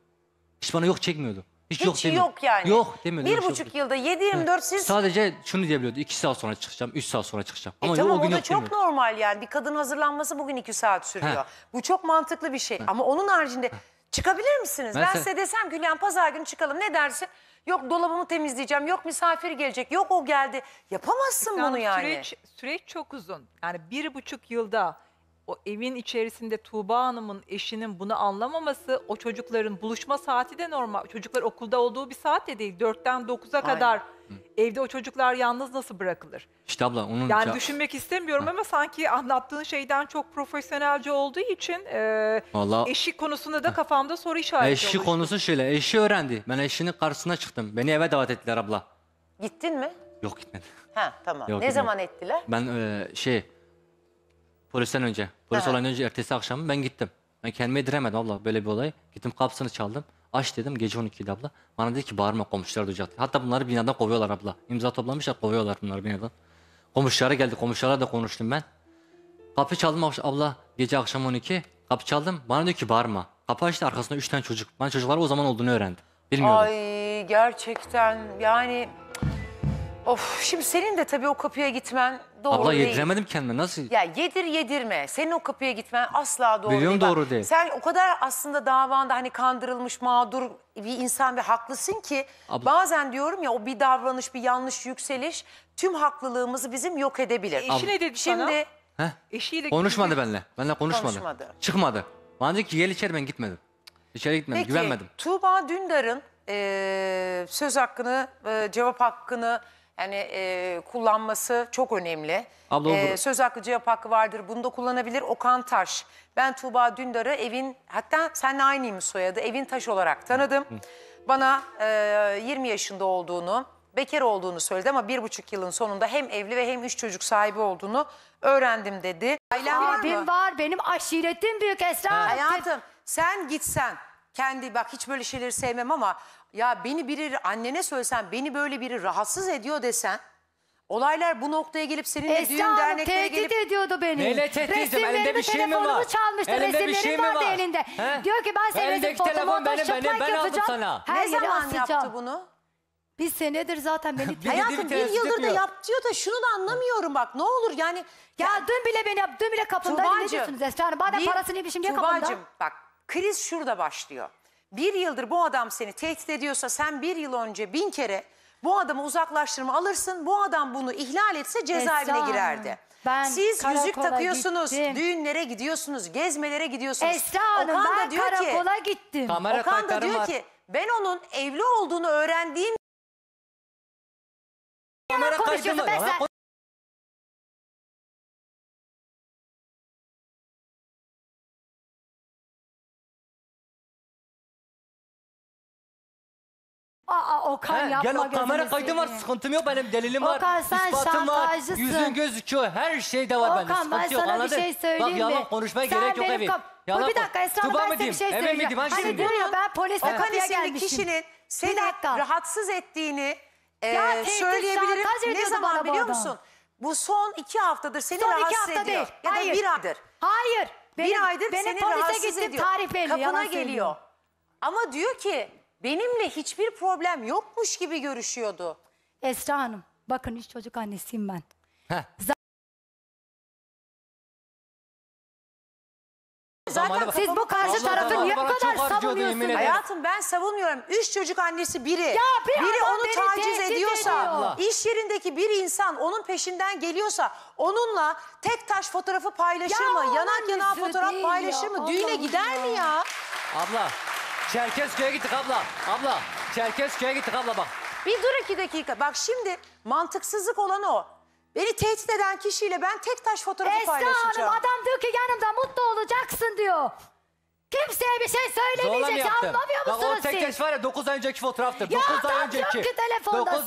Hiç bana yok çekmiyordu. Hiç, yok Hiç yok, demiyor. yani. Yok demiyor. Bir öyle şey yok. buçuk yılda 7-24 siz... Sadece şunu diyebiliyordu. 2 saat sonra çıkacağım, 3 saat sonra çıkacağım. E tamam o, gün da yok çok demiyordu. normal yani. Bir kadın hazırlanması bugün 2 saat sürüyor. He. Bu çok mantıklı bir şey. Ama onun haricinde çıkabilir misiniz? Ben Ben, size desem ki Hülya pazar günü çıkalım ne dersin? Yok dolabımı temizleyeceğim, yok misafir gelecek, yok o geldi. Yapamazsın bunu yani. Süreç, süreç çok uzun. Yani bir buçuk yılda o evin içerisinde Tuğba Hanım'ın eşinin bunu anlamaması o çocukların buluşma saati de normal. Çocuklar okulda olduğu bir saat de değil. dörtten dokuza kadar evde o çocuklar yalnız nasıl bırakılır? İşte abla onun Yani ca- düşünmek istemiyorum ama sanki anlattığın şeyden çok profesyonelce olduğu için e, Vallahi- eşi konusunda da kafamda soru işareti Eşi oluştu. konusu şöyle. Eşi öğrendi. Ben eşinin karşısına çıktım. Beni eve davet ettiler abla. Gittin mi? Yok gitmedim. Ha tamam. Yok, ne yok. zaman ettiler? Ben e, şey Polisten önce. Polis Evet. olayından önce ertesi akşam ben gittim. Ben kendime diremedim abla böyle bir olay. Gittim kapısını çaldım. Aç dedim gece 12'de abla. Bana dedi ki bağırma komşular duyacak. Hatta bunları binadan kovuyorlar abla. İmza toplamışlar kovuyorlar bunları binadan. Komşulara geldi komşulara da konuştum ben. Kapı çaldım abla gece akşam 12. Kapı çaldım bana diyor ki bağırma. Kapı açtı arkasında 3 tane çocuk. Ben çocuklar o zaman olduğunu öğrendim. Bilmiyorum. Ay gerçekten yani Of şimdi senin de tabii o kapıya gitmen doğru Abla değil. yediremedim kendime nasıl? Ya yedir yedirme. Senin o kapıya gitmen asla doğru Biliyorum değil. Bak, doğru değil. Sen o kadar aslında davanda hani kandırılmış, mağdur bir insan ve haklısın ki Abla- bazen diyorum ya o bir davranış, bir yanlış yükseliş tüm haklılığımızı bizim yok edebilir. Eşi ne dedi sana? Şimdi Heh. Eşiyle Konuşmadı benimle. Benimle konuşmadı. Konuşmadı. Çıkmadı. Bana dedi ki gel içeri ben gitmedim. İçeri gitmedim peki güvenmedim. Tuğba Dündar'ın eee, söz hakkını, eee, cevap hakkını Hani e, kullanması çok önemli. Abla olur. E, söz hakkı cevap hakkı vardır. Bunu da kullanabilir. Okan Taş. Ben Tuğba Dündar'ı evin hatta seninle aynıymış soyadı. Evin Taş olarak tanıdım. Bana e, 20 yaşında olduğunu, bekar olduğunu söyledi ama bir buçuk yılın sonunda hem evli ve hem üç çocuk sahibi olduğunu öğrendim dedi. Ailem var mı? Abim var benim aşiretim büyük Esra. Hayatım sen gitsen kendi bak hiç böyle şeyleri sevmem ama ya beni biri annene söylesen beni böyle biri rahatsız ediyor desen olaylar bu noktaya gelip seninle Esra düğün Hanım derneklere tehdit gelip ediyordu beni. Neyle tehdit edeceğim? Elinde bir şey mi var? çalmıştı. Elinde bir Resimlerim şey mi var? elinde. Diyor ki ben senin Elindeki telefon fotomontaj benim, benim, ben aldım yapacağım. sana. Her ne yere zaman yaptı bunu? Bir senedir zaten beni Hayatım bir tereddüt yıldır da etmiyor. da şunu da anlamıyorum bak ne olur yani. Ya dün bile beni dün bile kapındaydı. Ne Tuğbacığım, diyorsunuz Esra Hanım? Madem bir- parasını yemişim diye kapında. Tuğbacığım, bak Kriz şurada başlıyor. Bir yıldır bu adam seni tehdit ediyorsa sen bir yıl önce bin kere bu adamı uzaklaştırma alırsın. Bu adam bunu ihlal etse cezaevine Esra girerdi. Ben Siz yüzük takıyorsunuz, gittim. düğünlere gidiyorsunuz, gezmelere gidiyorsunuz. Esra Hanım Okan ben da diyor ki, gittim. Kamera Okan da diyor var. ki ben onun evli olduğunu öğrendiğim Kamera kaydını- konuşuyorsun Aa Okan He, yapma gel gözünü kamera kaydım var, seveyim. sıkıntım yok benim, delilim var, Okan, sen ispatım var, yüzün gözüküyor, her şey de var bende, Okan sıkıntı ben yok sana bir şey söyleyeyim Bak mi? yalan konuşmaya Sen gerek yok benim evi. Yalan Bir dakika Esra Hanım, ben size bir şey söyleyeyim mi söyleyeceğim. Hani diyeyim? diyor ya ben polisle Okan gelmişim. kişinin seni dakika. rahatsız ettiğini söyleyebilirim. Ne zaman biliyor musun? Bu son iki haftadır seni Son iki rahatsız hafta ediyor. değil. Ya Hayır. da bir aydır. Hayır. Benim, bir aydır seni rahatsız gittim ediyor. tarih belli. Kapına geliyor. söylüyorum. Ama diyor ki benimle hiçbir problem yokmuş gibi görüşüyordu. Esra Hanım bakın üç çocuk annesiyim ben. Heh. Zaten siz bu karşı Allah tarafı niye bu kadar çok savunuyorsunuz? Hayatım ben savunmuyorum. Üç çocuk annesi biri. bir biri onu taciz ediyorsa, ediyor. iş yerindeki bir insan onun peşinden geliyorsa, onunla tek taş fotoğrafı paylaşır Ya mı? Yanak yüzü yanağa fotoğraf değil ya, paylaşır mı? Düğüne Allah'ım gider mi ya? Abla Çerkezköy'e gittik abla. Abla Çerkezköy'e gittik abla bak. Bir dur iki dakika. Bak şimdi mantıksızlık olan o. Beni tehdit eden kişiyle ben tek taş fotoğrafı Esra paylaşacağım. Hanım adam diyor ki yanımda mutlu olacaksın diyor. Kimseye bir şey söylemeyecek. mı söylemeyeceksin yaptın? anlamıyor Bak o tek taş var ya 9 ay önceki fotoğraftır. Ya 9 ay adam yok önceki. ki telefonda. Dokuz-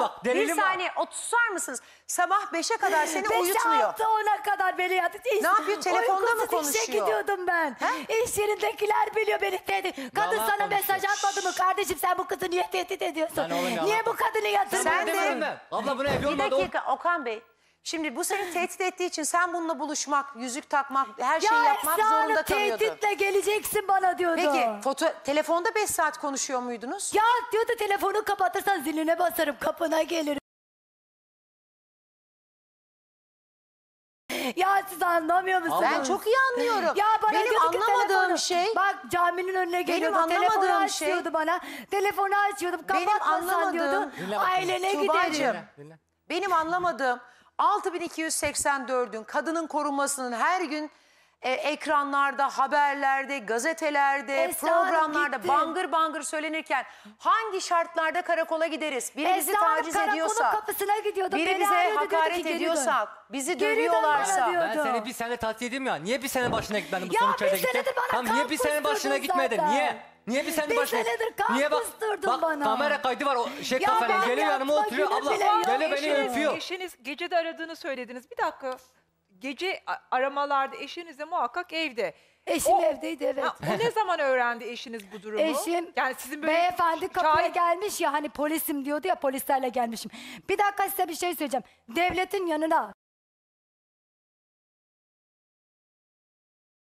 bak Bir saniye o susar mısınız? Sabah 5'e kadar seni Beşe, uyutmuyor. altı, ona kadar beni yattı. Ne yapıyor, telefonda mı konuşuyor? uykusuz işe konuşuyor? gidiyordum ben. He? İş yerindekiler biliyor beni dedi. Kadın sana mesaj konuşuyor. atmadı mı? Kardeşim sen bu kızı niye tehdit ediyorsun? Niye bu kadını yatırmadın? Sen de- Abla bunu ev Bir dakika Okan Bey Şimdi bu seni tehdit ettiği için sen bununla buluşmak, yüzük takmak, her şeyi yapmak Esra Hanım, Ya kalıyordun. tehditle geleceksin bana diyordu. Peki foto telefonda 5 saat konuşuyor muydunuz? Ya diyordu telefonu kapatırsan ziline basarım kapına gelirim. Ya siz anlamıyor musunuz? Ben çok iyi anlıyorum. Ya bana Benim anlamadığım telefonu- şey Bak caminin önüne geliyordu. telefonu anlamadığım şey- diyordu bana. Telefonu açıyordum diyordum. Kapatmasan anlamadığım- Ailene Tuğbacığım. giderim. Benim anlamadığım 6284'ün kadının korunmasının her gün e, ekranlarda, haberlerde, gazetelerde, Esra programlarda gitti. bangır bangır söylenirken hangi şartlarda karakola gideriz? Biri bizi Esra Hanım taciz ediyorsa, kapısına gidiyordu. biri bize hakaret geri dön. bizi Geri dön dövüyorlarsa. Ben seni bir sene tatil edeyim ya. Niye bir sene başına gitmedin bu Ya bir gittin? senedir bana Tamam niye bir kamp sene başına kusturdun gitmedin? zaten. Niye? Niye bir sen Bir başka? senedir kalk Niye bak, kusturdun bak, bana. kamera kaydı var. O şey Ya kafayla ben geliyor yanıma oturuyor. Abla böyle beni Eşiniz- öpüyor. Eşiniz gece de aradığını söylediniz. Bir dakika. Gece aramalarda eşiniz de muhakkak evde. Eşim O- evdeydi evet. Ha, o ne zaman öğrendi eşiniz bu durumu? Eşim yani sizin böyle beyefendi kapıya şahit- gelmiş ya hani polisim diyordu ya polislerle gelmişim. Bir dakika size bir şey söyleyeceğim. Devletin yanına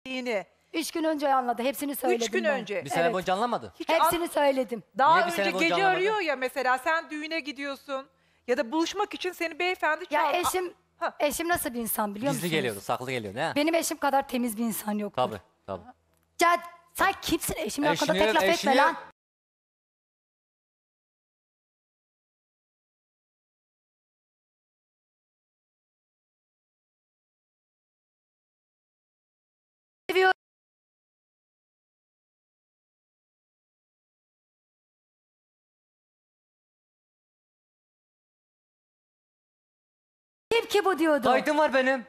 ettiğini, Üç gün önce anladı. Hepsini söyledim. Üç gün ben. önce. Bir sene Evet. boyunca anlamadı. Hiç Hepsini söyledim. Daha Niye önce gece anlamadın? arıyor ya mesela sen düğüne gidiyorsun ya da buluşmak için seni beyefendi Ya eşim Ha. eşim nasıl bir insan biliyor Gizli musunuz? geliyordu, saklı geliyordu. He? Benim eşim kadar temiz bir insan yok. Tabii, tabii. Ya sen kimsin eşimle o kadar tek laf etme lan. ki bu diyordu. Kaydım var benim.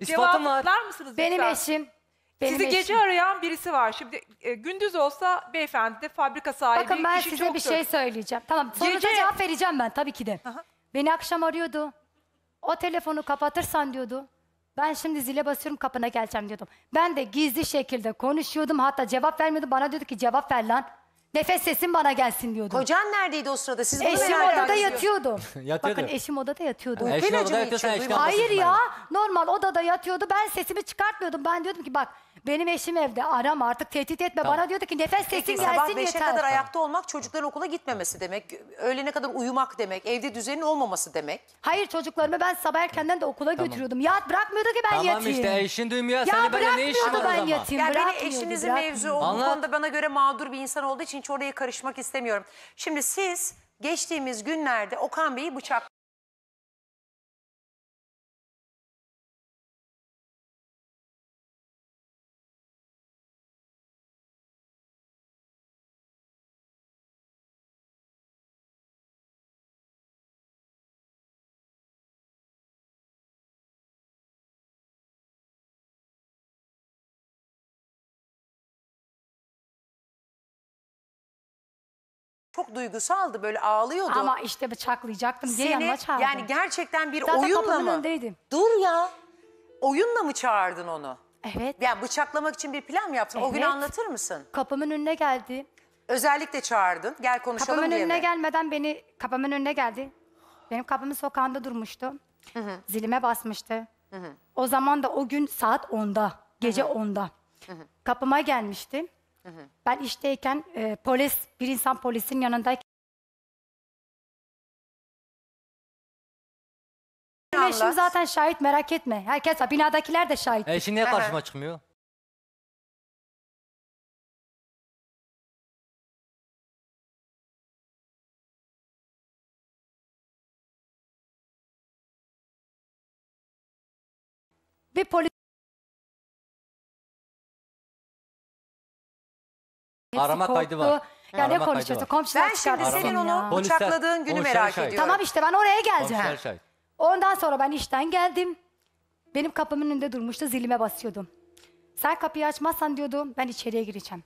İspatım var. Cevaplar mısınız Benim lütfen? eşim. Benim Sizi eşim. gece arayan birisi var. Şimdi e, gündüz olsa beyefendi de fabrika sahibi Bakın ben size çoktur. bir şey söyleyeceğim. Tamam sonuca Gece- cevap vereceğim ben tabii ki de. Aha. Beni akşam arıyordu. O telefonu kapatırsan diyordu. Ben şimdi zile basıyorum kapına geleceğim diyordum. Ben de gizli şekilde konuşuyordum hatta cevap vermiyordu. Bana diyordu ki cevap ver lan. Nefes sesin bana gelsin diyordum. Kocan neredeydi o sırada? Siz bunu Eşim merak odada ediyorsunuz. yatıyordu. Bakın eşim odada yatıyordu. Eşin ilacını odada yatıyorsan Hayır ya normal odada yatıyordu ben sesimi çıkartmıyordum. Ben diyordum ki bak benim eşim evde arama artık tehdit etme. Bana diyordu ki nefes sesin Peki, sabah gelsin 5'e yeter. kadar ayakta olmak çocukların okula gitmemesi demek. Öğlene kadar uyumak demek. Evde düzenin olmaması demek. Hayır çocuklarımı ben sabah erkenden de okula götürüyordum. Ya bırakmıyordu ki ben Tamam yatayım. işte eşin duymuyor. Ya Senin böyle ne işin bırakmıyordu var o ben yatayım. Ya beni eşinizin mevzu o bu konuda bana göre mağdur bir insan olduğu için için hiç oraya karışmak istemiyorum. Şimdi siz geçtiğimiz günlerde Okan Bey'i bıçak çok duygusaldı böyle ağlıyordu. Ama işte bıçaklayacaktım diye yanına çağırdım. yani gerçekten bir Zaten oyunla mı? önündeydim. Dur ya. Oyunla mı çağırdın onu? Evet. Yani bıçaklamak için bir plan mı yaptın? O günü anlatır mısın? Kapımın önüne geldi. Özellikle çağırdın. Gel konuşalım Kapımın diye önüne mi? gelmeden beni kapımın önüne geldi. Benim kapımın sokağında durmuştu. Zilime basmıştı. O zaman da o gün saat 10'da, gece 10'da. Kapıma gelmişti. Hı Ben işteyken e, polis, bir insan polisin yanındayken Benim şimdi zaten şahit merak etme. Herkes binadakiler de şahit. Eşin niye karşıma çıkmıyor? Bir polis Hepsi Arama korktu. kaydı var. Ya Arama ne konuşuyorsun? var. Komşular Ben şimdi senin onu ya. bıçakladığın günü polisler merak şahit. Şey- ediyorum. Tamam işte ben oraya geleceğim. Şey- Ondan sonra ben işten geldim. Benim kapımın önünde durmuştu zilime basıyordum. Sen kapıyı açmazsan diyordu ben içeriye gireceğim.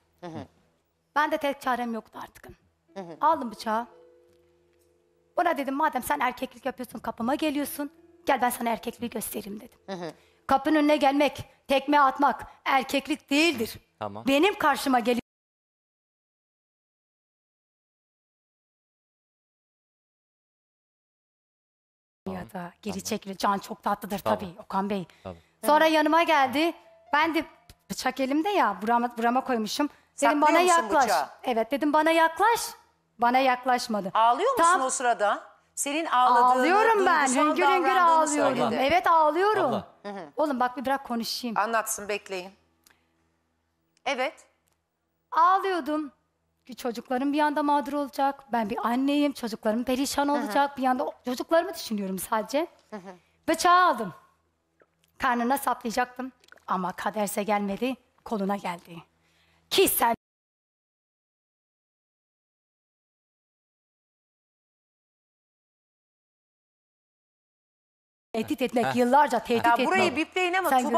Ben de tek çarem yoktu artık. Aldım bıçağı. Ona dedim madem sen erkeklik yapıyorsun kapıma geliyorsun. Gel ben sana erkekliği göstereyim dedim. Kapının önüne gelmek, tekme atmak erkeklik değildir. Tamam. Benim karşıma gel da geri çekildi. Can çok tatlıdır Tamam. tabii Okan Bey. Tamam. Sonra yanıma geldi. Ben de bıçak elimde ya burama, burama koymuşum. Dedim bana yaklaş. bıçağı? Evet dedim bana yaklaş. Bana yaklaşmadı. Ağlıyor musun Tam- o sırada? Senin ağladığını, Ağlıyorum ben. duygusal Hüngür hüngür ağlıyorum. söyledi. Evet ağlıyorum. Abla. Oğlum bak bir bırak konuşayım. Anlatsın bekleyin. Evet. Ağlıyordum. Ki çocuklarım bir anda mağdur olacak. Ben bir anneyim. Çocuklarım perişan olacak. Bir yanda o- çocuklarımı düşünüyorum sadece. Bıçağı aldım. Karnına saplayacaktım. Ama kaderse gelmedi. Koluna geldi. Ki sen Tehdit etmek yıllarca tehdit Ya etmek. burayı bipleyin ama Sen bunu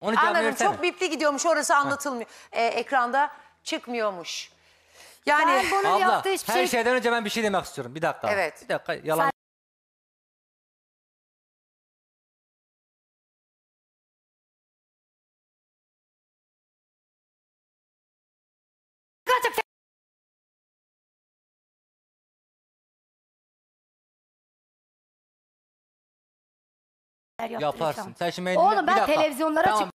12 Anladım versene. çok bipli gidiyormuş orası anlatılmıyor. Ee, ekranda çıkmıyormuş. Yani Ben bunu Abla yaptığı hiçbir her şey- şeyden önce ben bir şey demek istiyorum. Bir dakika. Evet. Bir dakika yalan. Yaparsın. Sen şimdi Oğlum Bir ben dakika. televizyonlara Tamam, çık-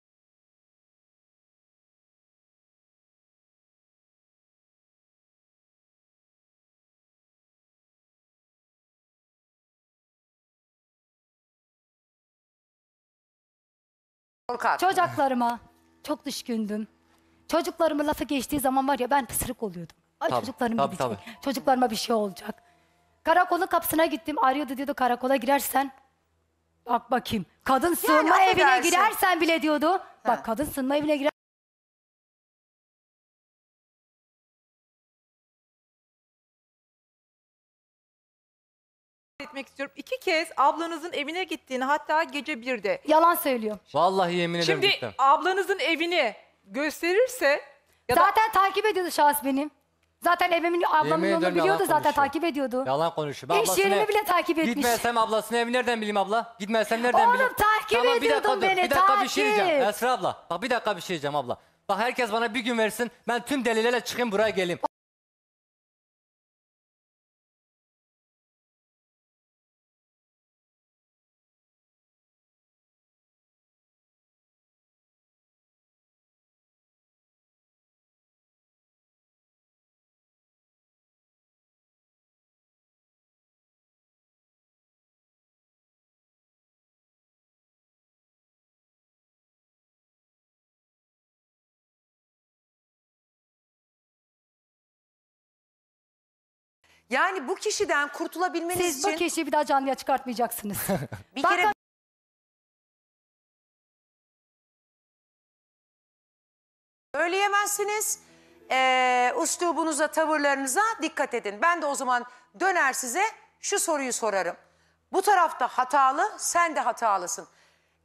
Korkak. Çocuklarıma çok düşkündüm. Çocuklarıma lafı geçtiği zaman var ya ben pısırık oluyordum. Ay Tabii, çocuklarım tabii, gidecek. Çocuklarıma bir şey olacak. Karakolun kapısına gittim. Arıyordu diyordu karakola girersen Bak bakayım. Kadın sığınma evine affedersin. girersen bile diyordu. Bak kadın sığınma evine girer. etmek istiyorum. İki kez ablanızın evine gittiğini hatta gece birde. Yalan söylüyor. Vallahi yemin ederim Şimdi ablanızın evini gösterirse ya da Zaten takip ediyordu şahıs benim. Zaten evimin ablamın Yemin yolunu biliyordu zaten takip ediyordu. Yalan konuşuyor. İş ablasını- yerimi bile takip etmiş. Gitmezsem ablasını evi nereden bileyim abla? Gitmezsem nereden Oğlum, bileyim? takip bir dakika ediyordun dur, beni, Bir dakika bir şey diyeceğim. Esra abla. Bak bir dakika bir şey diyeceğim abla. Bak herkes bana bir gün versin. Ben tüm delillerle çıkayım buraya geleyim. Yani bu kişiden kurtulabilmeniz Siz için bu kişiyi bir daha canlıya çıkartmayacaksınız. bir kere Zaten- söyleyemezsiniz. Ee, üslubunuza, tavırlarınıza dikkat edin. Ben de o zaman döner size şu soruyu sorarım. Bu tarafta hatalı, sen de hatalısın.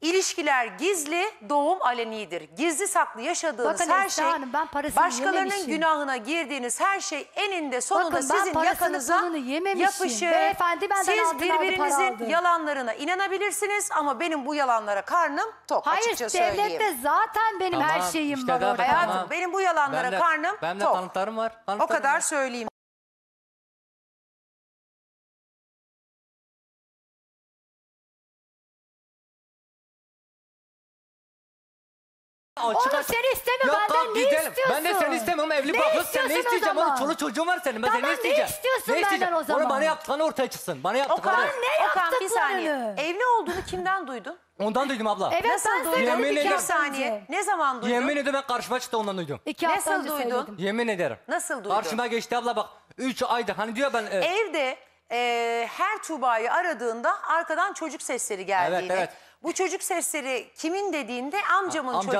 İlişkiler gizli, doğum alenidir. Gizli saklı yaşadığınız Bakın her şey, Hanım, ben başkalarının yememişim. günahına girdiğiniz her şey eninde sonunda Bakın sizin parasını yakanıza pulunu yememişim. yapışır. Beyefendi Siz birbirinizin yalanlarına inanabilirsiniz ama benim bu yalanlara karnım tok Hayır açıkça söyleyeyim. devlette zaten benim her şeyim işte var daha orada. Hayatım Tamam. benim bu yalanlara Ben de- karnım ben de tok. kanıtlarım var. O kadar var. söyleyeyim. açık Oğlum seni isteme Ya benden ne gidelim. istiyorsun? Ben de seni istemiyorum evli Ne bakız. Sen ne isteyeceğim oğlum? zaman? Çoluk çocuğun var senin. Ben seni Tamam, ne isteyeceğim. istiyorsun benden o Onu zaman? bana yaptıklarını ortaya çıksın. Bana yaptıkları. Okan, ne Okan bir saniye. Evli olduğunu kimden duydun? Ondan duydum abla. Evet Nasıl ben duydun? Yemin ederim. Bir saniye. Ne zaman duydun? Yemin ederim ben karşıma çıktı ondan duydum. İki hafta Nasıl önce duydun? söyledim. Yemin ederim. Nasıl duydun? Karşıma geçti abla bak. Üç aydır. Hani diyor ben... E, Evde e, her tubayı aradığında arkadan çocuk sesleri geldiğini. evet. evet. Bu çocuk sesleri kimin dediğinde amcamın, Amca-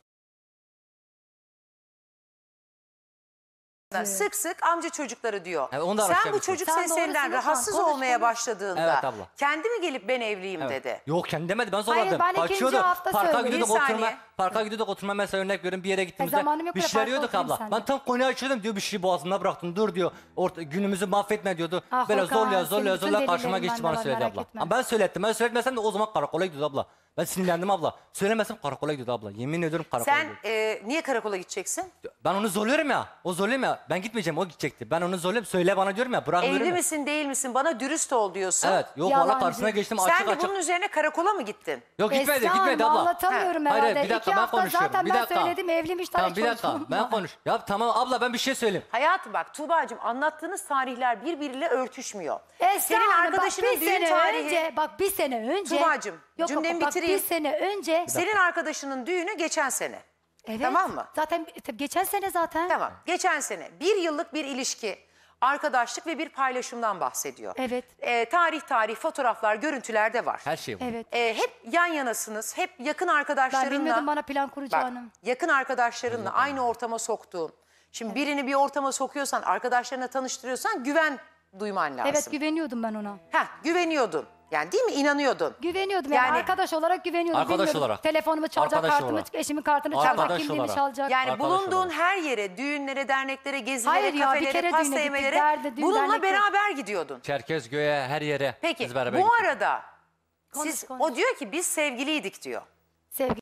çocuklar Evet. sık sık amca çocukları diyor. Evet, Sen bu çocuk Sen seslerinden rahatsız konuş, olmaya konuş. başladığında Evet abla. kendi mi gelip ben evliyim Evet. dedi. Yok kendi demedi ben Hayır, zorladım. ben ikinci Kaçıyordu. hafta Parka gidiyorduk oturma. Parka gidiyorduk oturma mesela örnek veriyorum bir yere gittiğimizde zamanım bir şeyler parkta abla. Ben tam konuyu açıyordum diyor bir şey boğazımda bıraktım dur diyor. Orta, günümüzü mahvetme diyordu. Ah, Böyle Hakan, zorluyor zorluyor senin zorluyor karşıma geçti bana söyledi abla. etme. Ama Ben söyledim ben söyletmesem de o zaman karakola gidiyordu abla. Ben sinirlendim abla. Söylemesem karakola gidiyordu abla. Yemin ediyorum karakola Sen gidiyordu. e, niye karakola gideceksin? Ben onu zorluyorum ya. O zorluyorum ya. Ben gitmeyeceğim o gidecekti. Ben onu zorluyorum. Söyle bana diyorum ya. Bırak diyorum Evli ya. misin değil misin bana dürüst ol diyorsun. Evet. Yok valla karşısına geçtim açık açık. Sen de açık. bunun üzerine karakola mı gittin? Yok gitmedi Esra gitmedi Hanım'ı abla. anlatamıyorum herhalde. Hayır, bir dakika İki ben hafta konuşuyorum. zaten bir ben dakika. söyledim evliymiş daha Tamam bir dakika ben konuş. Ya tamam abla ben bir şey söyleyeyim. Hayatım bak Tuğba'cığım anlattığınız tarihler birbiriyle örtüşmüyor. Esra Senin Hanım, bak arkadaşının bir düğün sene tarihi... önce, bak bir sene önce Tuğba'cığım Yok, Cümlemi bitireyim. Bir sene önce Senin arkadaşının düğünü geçen sene. evet, Tamam mı? Zaten geçen sene zaten. Tamam. Geçen sene bir yıllık bir ilişki, arkadaşlık ve bir paylaşımdan bahsediyor. Evet. Ee, tarih tarih fotoğraflar, görüntüler de var. Her şey bu. Evet. Ee, hep yan yanasınız, hep yakın Ben arkadaşlarınla. bilmiyordum bana plan Bak, kuracağını. yakın arkadaşlarınla aynı ortama soktuğun. Şimdi birini bir ortama sokuyorsan, arkadaşlarına tanıştırıyorsan güven duyman lazım. Evet güveniyordum ben ona. Heh, güveniyordun. Yani değil mi? İnanıyordun. Güveniyordum yani, Yani- arkadaş olarak güveniyordum. Arkadaş Bilmiyordum. olarak. Telefonumu çalacak, Arkadaş kartımı, olarak. eşimin kartını çalacak, Arkadaş kimliğini çalacak. Yani Arkadaş bulunduğun olarak. her yere, düğünlere, derneklere, gezilere, Hayır ya, bir kere pasta düğüne gittik, yemelere derde, bununla dernekte. beraber gidiyordun. Çerkezköy'e her yere Peki biz beraber bu gittik. arada Konuş, siz konuş. o diyor ki biz sevgiliydik diyor. Sevgi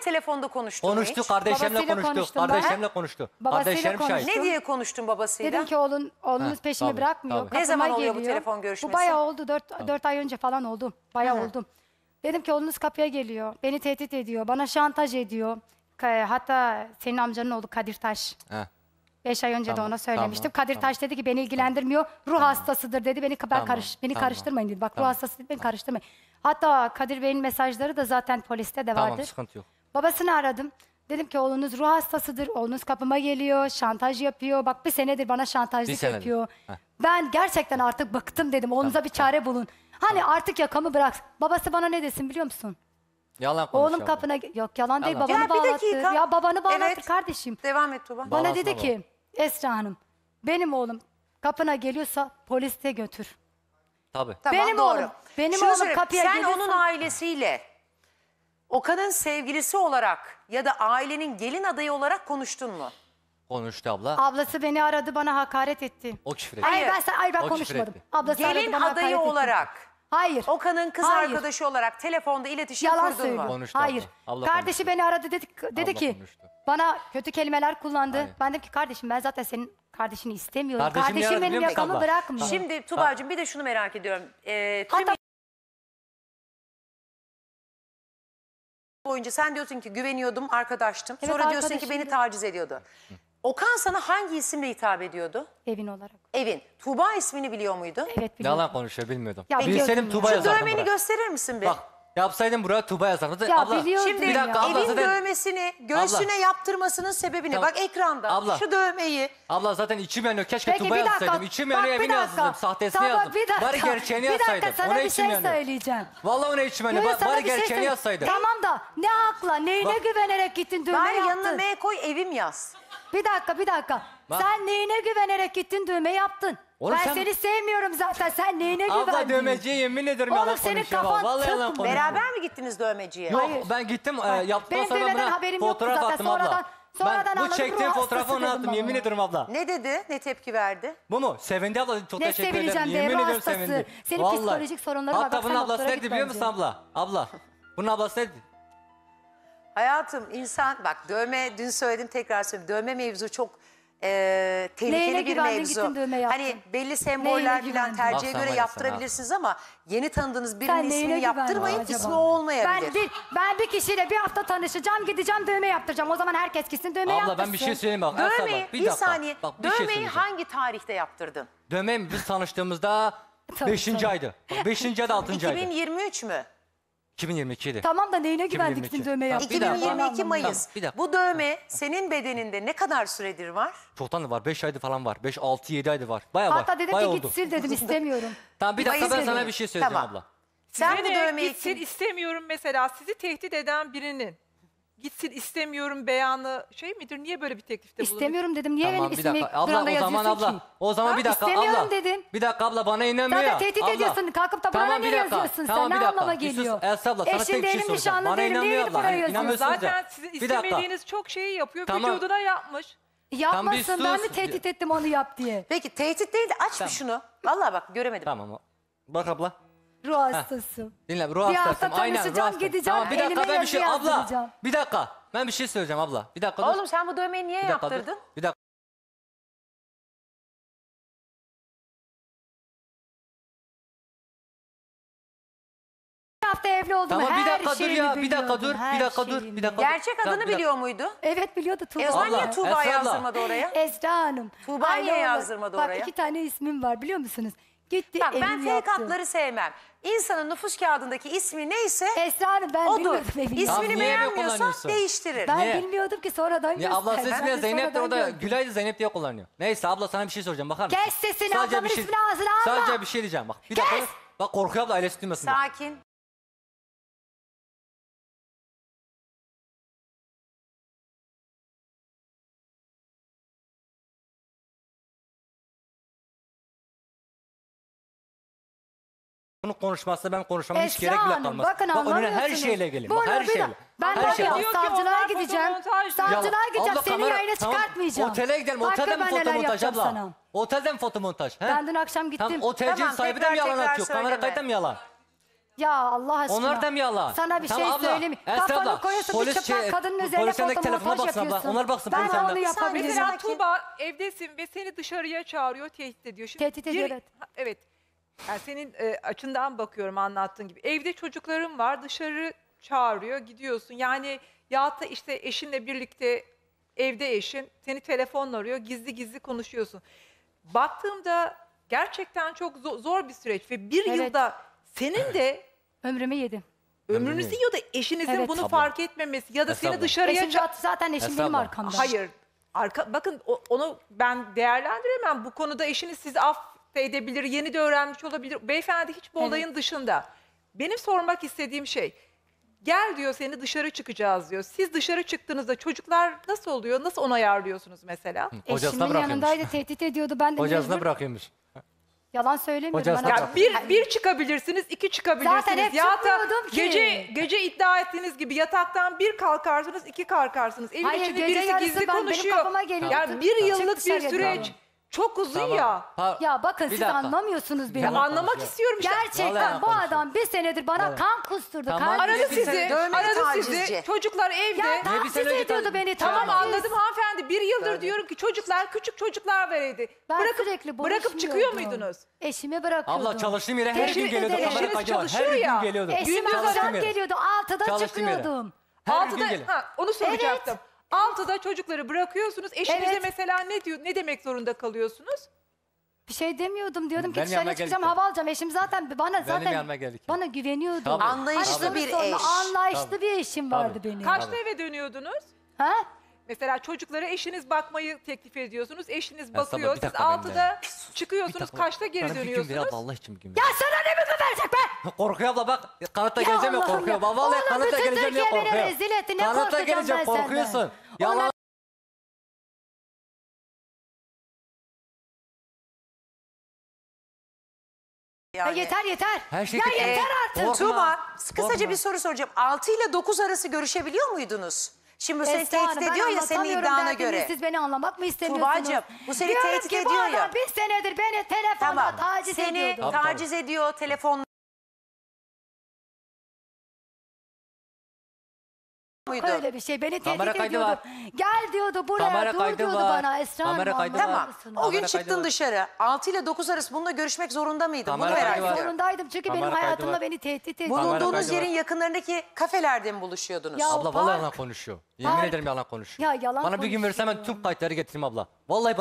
telefonda konuştun Konuştu kardeşimle Babasıyla konuştu. konuştum Kardeşimle konuştu. Babasıyla Kardeşlerim Ne diye konuştun babasıyla? Dedim ki oğlun, oğlunuz Heh, peşimi tabii, bırakmıyor. tabii. Ne zaman oluyor bu geliyor. telefon görüşmesi? Bu bayağı oldu. 4, ay önce falan oldu. Bayağı oldum. Dedim ki oğlunuz kapıya geliyor. Beni tehdit ediyor. Bana şantaj ediyor. Hatta senin amcanın oğlu Kadir Taş. Heh, 5 ay önce de ona söylemiştim. tamam, Kadir tamam. Taş dedi ki beni ilgilendirmiyor. Ruh hastasıdır dedi. Beni ben Tamam, karış beni tamam, karıştırmayın dedi. Bak ruh hastası dedi, beni karıştırmayın. Hatta Kadir Bey'in mesajları da zaten poliste de vardır. tamam sıkıntı yok. Babasını aradım. Dedim ki oğlunuz ruh hastasıdır, oğlunuz kapıma geliyor, şantaj yapıyor. Bak bir senedir bana şantajlık senedir. yapıyor. Heh. Ben gerçekten artık bıktım dedim. Oğlunuza bir çare bulun. Hani artık yakamı bırak. Babası bana ne desin biliyor musun? Yalan konuşuyor. Oğlum kapına... Yok yalan değil Yalan. babanı Ya bağlattı. dakika. Ya babanı bağlattı Evet. kardeşim. Devam et Tuba. Bana dedi ki Esra Hanım benim oğlum kapına geliyorsa polise götür. Tabii. Tamam, Benim doğru. oğlum, benim oğlum söyle, kapıya Sen geliyorsa- onun ailesiyle Okan'ın sevgilisi olarak ya da ailenin gelin adayı olarak konuştun mu? Konuştu abla. Ablası beni aradı bana hakaret etti. O küfür etti. Hayır, ben, hayır ben konuşmadım. Ablası gelin aradı bana adayı hakaret etti. olarak, Hayır. Okan'ın kız Hayır. arkadaşı olarak telefonda iletişim Yalan kurdun söylüyor. mu? Konuştu Hayır. abla. Allah Kardeşi konuştu. beni aradı dedi, dedi ki konuştu. bana kötü kelimeler kullandı. Hayır. Ben dedim ki kardeşim ben zaten senin kardeşini istemiyorum. Kardeşim niye Kardeşim, aradı benim yakamı bırakmıyor. Şimdi Tuba'cığım bir de şunu merak ediyorum. Ee, tüm Hatta boyunca sen diyorsun ki güveniyordum, arkadaştım. Evet, Sonra diyorsun ki beni taciz ediyordu. Okan sana hangi isimle hitap ediyordu? Evin olarak. Evin. Tuğba ismini biliyor muydu? Evet biliyorum. Yalan konuşuyor bilmiyordum. Ya, Bilseydim biliyordum ya. Tuğba'ya Şu dövmeni gösterir misin bir? Bak Yapsaydın buraya Tuba yazardı. Ya abla, biliyordum Şimdi bir dakika, abla, evin zaten... dövmesini göğsüne Abla. yaptırmasının sebebini Tamam. bak ekranda Abla. şu dövmeyi abla zaten içim yanıyor. Keşke Peki Tuba bir dakika. yazsaydım. İçim yanıyor evini yazdım. Sahtesini tamam, yazdım. Bir dakika. Bari gerçeğini bir dakika, yazsaydım. Ona sana bir içim şey yanıyor. söyleyeceğim. Vallahi ona içim yanıyor. Bari bir şey gerçeğini söyleyeceğim. yazsaydım. Tamam da ne hakla neyine Bak- güvenerek gittin düğme bari yaptın? yanına M koy evim yaz. Bir dakika bir dakika. Bak. Sen neyine güvenerek gittin düğme yaptın? Oğlum ben sen- seni sevmiyorum zaten. Sen neyine güvendin? Abla dövmeciye yemin ederim Oğlum senin kafan Vallahi tık. Beraber mi gittiniz dövmeciye? Yok Hayır. ben gittim e, yaptıktan benim sonra Feride'den bana haberim yoktu fotoğraf zaten. attım Sonradan- abla. sonradan ben anladım, bu çektiğim fotoğrafı hastası ona attım yemin ederim abla. Ne dedi? Ne tepki verdi? Bunu Sevindi abla çok Ne teşekkür ederim. sevineceğim be, Yemin hastası. sevindi. Senin psikolojik sorunları var, Hatta bak bunun sen ablası nerede biliyor musun bence. abla? Abla. Bunun ablası nerede? Hayatım insan bak dövme dün söyledim tekrar söyleyeyim. Dövme mevzu çok e, tehlikeli Neyine bir mevzu. Hani belli semboller Neyine falan tercihe Bak göre yaptırabilirsiniz ama yeni tanıdığınız birinin ismini yaptırmayın. acaba? ismi olmayabilir. Ben bir, ben bir kişiyle bir hafta tanışacağım, gideceğim düğme yaptıracağım. O zaman herkes gitsin dövme Abla ben bir şey söyleyeyim bak. Ersan Dövmeyi, bir, bir, dakika. saniye, Bak, bir şey dövmeyi söyleyeceğim. hangi tarihte yaptırdın? Dövmeyi biz tanıştığımızda Tabii, 5. aydı. 5. ya da 6. aydı. 2023 mü? 2022'li. Tamam da neyine güvendik 2022. dövme Tamam, 2022 Mayıs. bir dakika. Bu dövme senin bedeninde ne kadar süredir var? Çoktan da var. 5 aydı falan var. 5, 6, 7 aydı var. Baya var. Hatta dedim ki oldu. dedim istemiyorum. Tamam bir dakika ben sana bir şey söyleyeceğim Tamam. abla. Sen bu dövmeyi gitsin kim- istemiyorum mesela sizi tehdit eden birinin gitsin istemiyorum beyanı şey midir? Niye böyle bir teklifte bulunuyor? İstemiyorum dedim. Niye tamam, benim bir dakika. Abla, o zaman yazıyorsun abla. ki? O zaman Ha? bir dakika İstemiyorum abla. dedin. Bir dakika abla bana inanmıyor. Zaten tehdit abla. ediyorsun. Kalkıp da buraya ne yazıyorsun sen? Ne anlama Bir sus. geliyor? Elsa abla sana Eşin tek bir şey soracağım. nişanlı Bana inanmıyor abla. buraya Zaten sizin istemediğiniz çok şeyi yapıyor. Tamam. Vücuduna yapmış. Yapmasın. ben mi tehdit ettim onu yap diye? Peki tehdit değil de aç bir şunu. Vallahi bak göremedim. Tamam. Bak abla. Ruh hastasım. Dinle ruh Bir hafta Aynen tanışacağım, gideceğim, Tamam, bir dakika elime ben bir şey abla. Bir dakika. Ben bir şey söyleyeceğim abla. Bir dakika dur. Oğlum sen bu dövmeyi niye bir dakika dur. yaptırdın? Bir dakika. Bir hafta evli oldum. Tamam her bir dakika dur ya. Bir dakika dur. her Bir dakika dur. Bir dakika. Gerçek Tamam, adını bir biliyor muydu? Evet biliyordu Tuğba. E o zaman niye Tuğba Esra yazdırmadı oraya? Esra Hanım. Tuğba niye o- yazdırmadı Bak iki tane ismim var biliyor musunuz? Gitti Bak, ben fake yaptı. sevmem. İnsanın nüfus kağıdındaki ismi neyse Esra Hanım ben odur. İsmini niye değiştirir. Ben Niye? bilmiyordum ki sonradan Ya gösterdi. ablası Ben ismi Zeynep de sonradan orada gördüm. Gülay da Zeynep diye kullanıyor. Neyse abla sana bir şey soracağım bakar mısın? Kes sesini, ablamın şey- ismini ağzına alma. Sadece bir şey diyeceğim bak. Bir Kes! dakika. Bak korkuyor abla ailesi duymasın. Sakin. halkın konuşması ben konuşmam hiç Esra gerek bile kalmaz. bakın Bak önüne her şeyle gelin. Bak her şeyle. Ben her var ya, savcılığa gideceğim. fotomontaj Savcılığa gideceğim. Seni kamera- yayına çıkartmayacağım. Otele gidelim. Bak Otelde mi ben neler fotomontaj yapacağım abla? Otelde mi fotomontaj? he? Ben dün akşam gittim. Tam otelcinin Tamam, sahibi de mi yalan atıyor? Kamera söyleme. mı yalan? Ya Allah aşkına. Onlar da mı yalan? Sana bir şey söyleyeyim. Esra Kafanı abla, koyuyorsun polis bir çıplak şey- kadının üzerine polisin fotomontaj telefonuna yapıyorsun. abla, onlar baksın Ben polisen de. onu yapabilirim. Mesela Tuğba evdesin ve seni dışarıya çağırıyor, tehdit ediyor. Şimdi Tehdit ediyor, evet. Evet. Yani senin e, açından bakıyorum anlattığın gibi. Evde çocuklarım var, dışarı çağırıyor, gidiyorsun. Yani ya da işte eşinle birlikte evde eşin seni telefonla arıyor, gizli gizli konuşuyorsun. Baktığımda gerçekten çok zo- zor bir süreç ve bir Evet. yılda senin de Ömrümü yedim. ömrünüzü ya da eşinizin Evet. bunu Tabii. fark etmemesi ya da seni dışarıya Eşim zaten, zaten eşim benim Estağfurullah. arkamda. Hayır. Arka, bakın o- onu ben değerlendiremem. Bu konuda eşiniz sizi aff da edebilir, yeni de öğrenmiş olabilir. Beyefendi hiç bu evet. olayın dışında. Benim sormak istediğim şey, gel diyor seni dışarı çıkacağız diyor. Siz dışarı çıktığınızda çocuklar nasıl oluyor? Nasıl onu ayarlıyorsunuz mesela? Hocasına Eşimin yanındaydı tehdit ediyordu. Ben de Hocasına mecbur... bırakıyormuş. Yalan söylemiyorum. bana. Ya bir, bir çıkabilirsiniz, iki çıkabilirsiniz. Zaten hep ya ki. gece, gece iddia ettiğiniz gibi yataktan bir kalkarsınız, iki kalkarsınız. Evin Hayır, içinde birisi gizli ben, konuşuyor. Benim kafama geliyordu. Yani bir yıllık bir süreç. Geldim. Çok uzun Tamam. ya. Ha- Ya bakın siz dakika. anlamıyorsunuz beni. Ya anlamak konuşuyor. istiyorum işte. Gerçekten bu adam bir senedir bana Vallahi. kan kusturdu. Tamam. Kan Aradı sizi, dövme aradı sizi. Çocuklar evde. Ya taciz sene önce ediyordu beni. Tamam anladım hanımefendi. Bir yıldır diyorum ki çocuklar küçük çocuklar vereydi. Ben bırakıp, sürekli bırakıp çıkıyor muydunuz? Eşimi bırakıyordum. Abla çalıştığım yere her gün geliyordu. ederim. Kamera kaydı Her Çalışıyor gün geliyordu. Eşim Gündüz akşam geliyordu. Altıda çıkıyordum. Her gün Altıda, geliyordu. onu soracaktım. Altıda çocukları bırakıyorsunuz. Eşinize Evet. mesela ne diyor ne demek zorunda kalıyorsunuz? Bir şey demiyordum diyordum ki Benim çıkacağım gelip- hava alacağım. Eşim zaten bana zaten yanıma gelip- bana güveniyordu. Anlayışlı bir eş. Anlayışlı bir eşim vardı Tabii. benim. Kaçta eve dönüyordunuz? Ha? Mesela çocuklara eşiniz bakmayı teklif ediyorsunuz. Eşiniz bakıyor. Siz altıda çıkıyorsunuz. Kaçta geri bana bir gün ver Allah için bir gün Ya sana ne mi verecek be? Korkuyor abla bak. Kanata geleceğim ya korkuyor. Vallahi Oğlum kanata bütün geleceğim diye Türkiye beni korkuyor. rezil etti. Ne Kanata korkacağım ben geleceğim korkuyorsun. Yalan. Ya yeter yeter. Her şey ya yeter artık. Korkma, Tuğba kısaca bir soru soracağım. 6 ile 9 arası görüşebiliyor muydunuz? Şimdi bu seni tehdit ediyor ya senin iddiana göre. Siz beni anlamak mı istemiyorsunuz? Tuğbacığım bu seni Diyorum tehdit ki bu ediyor adam ya. bir senedir beni telefonla Tamam. taciz Seni ediyordu. taciz ediyor telefonla. muydu? Öyle bir şey. Beni tehdit ediyordu. Gel diyordu buraya Kamera dur diyordu var. bana Esra Hanım. Kamera Tamam. O gün çıktın dışarı. 6 ile 9 arası bununla görüşmek zorunda mıydın? Bunu merak ediyorum. Zorundaydım çünkü benim Kamera hayatımda beni tehdit ediyordu. Bulunduğunuz yerin yakınlarındaki kafelerde mi buluşuyordunuz? Ya Abla vallahi yalan konuşuyor. Yemin park- ederim yalan konuşuyor. Ya yalan Bana bir gün konuşuyor. verirsen ben tüm kayıtları getireyim abla. Vallahi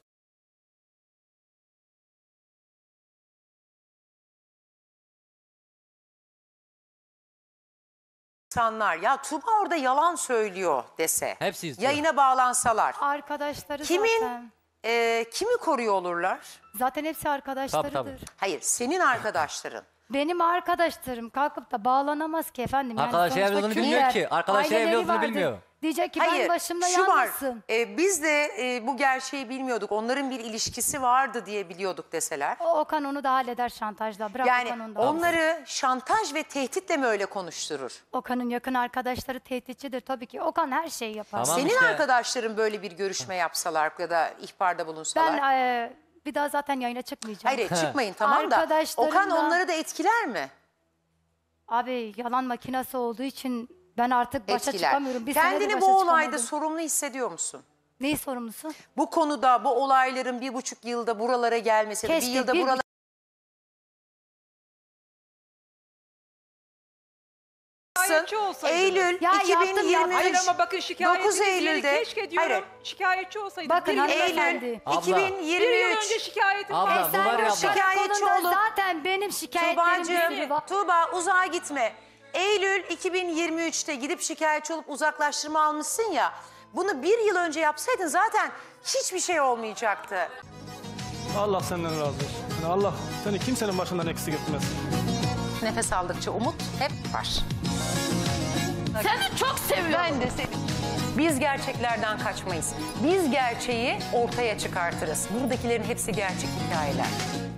insanlar ya Tuba orada yalan söylüyor dese. Hepsi Yayına bağlansalar. Arkadaşları Kimin? zaten. e, kimi koruyor olurlar? Zaten hepsi arkadaşlarıdır. Tabii, tabii. Hayır senin arkadaşların. Benim arkadaşlarım kalkıp da bağlanamaz ki efendim. Yani Arkadaşı evladını bilmiyor ki. Arkadaşı evladını bilmiyor. Diyecek ki ben başımda şu yalnızsın. var. e, biz de e, bu gerçeği bilmiyorduk. Onların bir ilişkisi vardı diye biliyorduk deseler. O Okan onu da halleder şantajla. Bırak Yani da. onları şantaj ve tehditle mi öyle konuşturur? Okan'ın yakın arkadaşları tehditçidir tabii ki. Okan her şeyi yapar. Tamam. Senin işte- arkadaşların böyle bir görüşme yapsalar ya da ihbarda bulunsalar. Ben e, bir daha zaten yayına çıkmayacağım. Hayır çıkmayın tamam da Arkadaşlarım Okan onları da etkiler mi? Abi yalan makinesi olduğu için ben artık başa etkiler. çıkamıyorum. Bir Kendini başa bu olayda sorumlu hissediyor musun? Neyi sorumlusu? Bu konuda bu olayların bir buçuk yılda buralara gelmesi, bir Keşke yılda bir buralara... Şikayetçi olsaydınız. Eylül Ya yaptım, yaptım. 2023 Hayır ama bakın şikayetiniz 9 Eylül'de. Eylül'de. keşke diyorum Hayır. şikayetçi olsaydınız. Bakın bir, yıl, hanımefendi. Eylül Abla. bir yıl 2023 önce şikayetim Abla, var. Sen bu var ya bak. şikayetçi Şikayetçi olun. Zaten benim şikayetlerim bir Tuğba'cığım, sürü var. Tuğba uzağa gitme. Eylül 2023'te gidip şikayetçi olup uzaklaştırma almışsın ya. Bunu bir yıl önce yapsaydın zaten hiçbir şey olmayacaktı. Allah senden razı olsun. Allah seni kimsenin başından eksik etmez. Nefes aldıkça umut hep var. Seni çok seviyorum. Ben de seni. Biz gerçeklerden kaçmayız. Biz gerçeği ortaya çıkartırız. Buradakilerin hepsi gerçek hikayeler.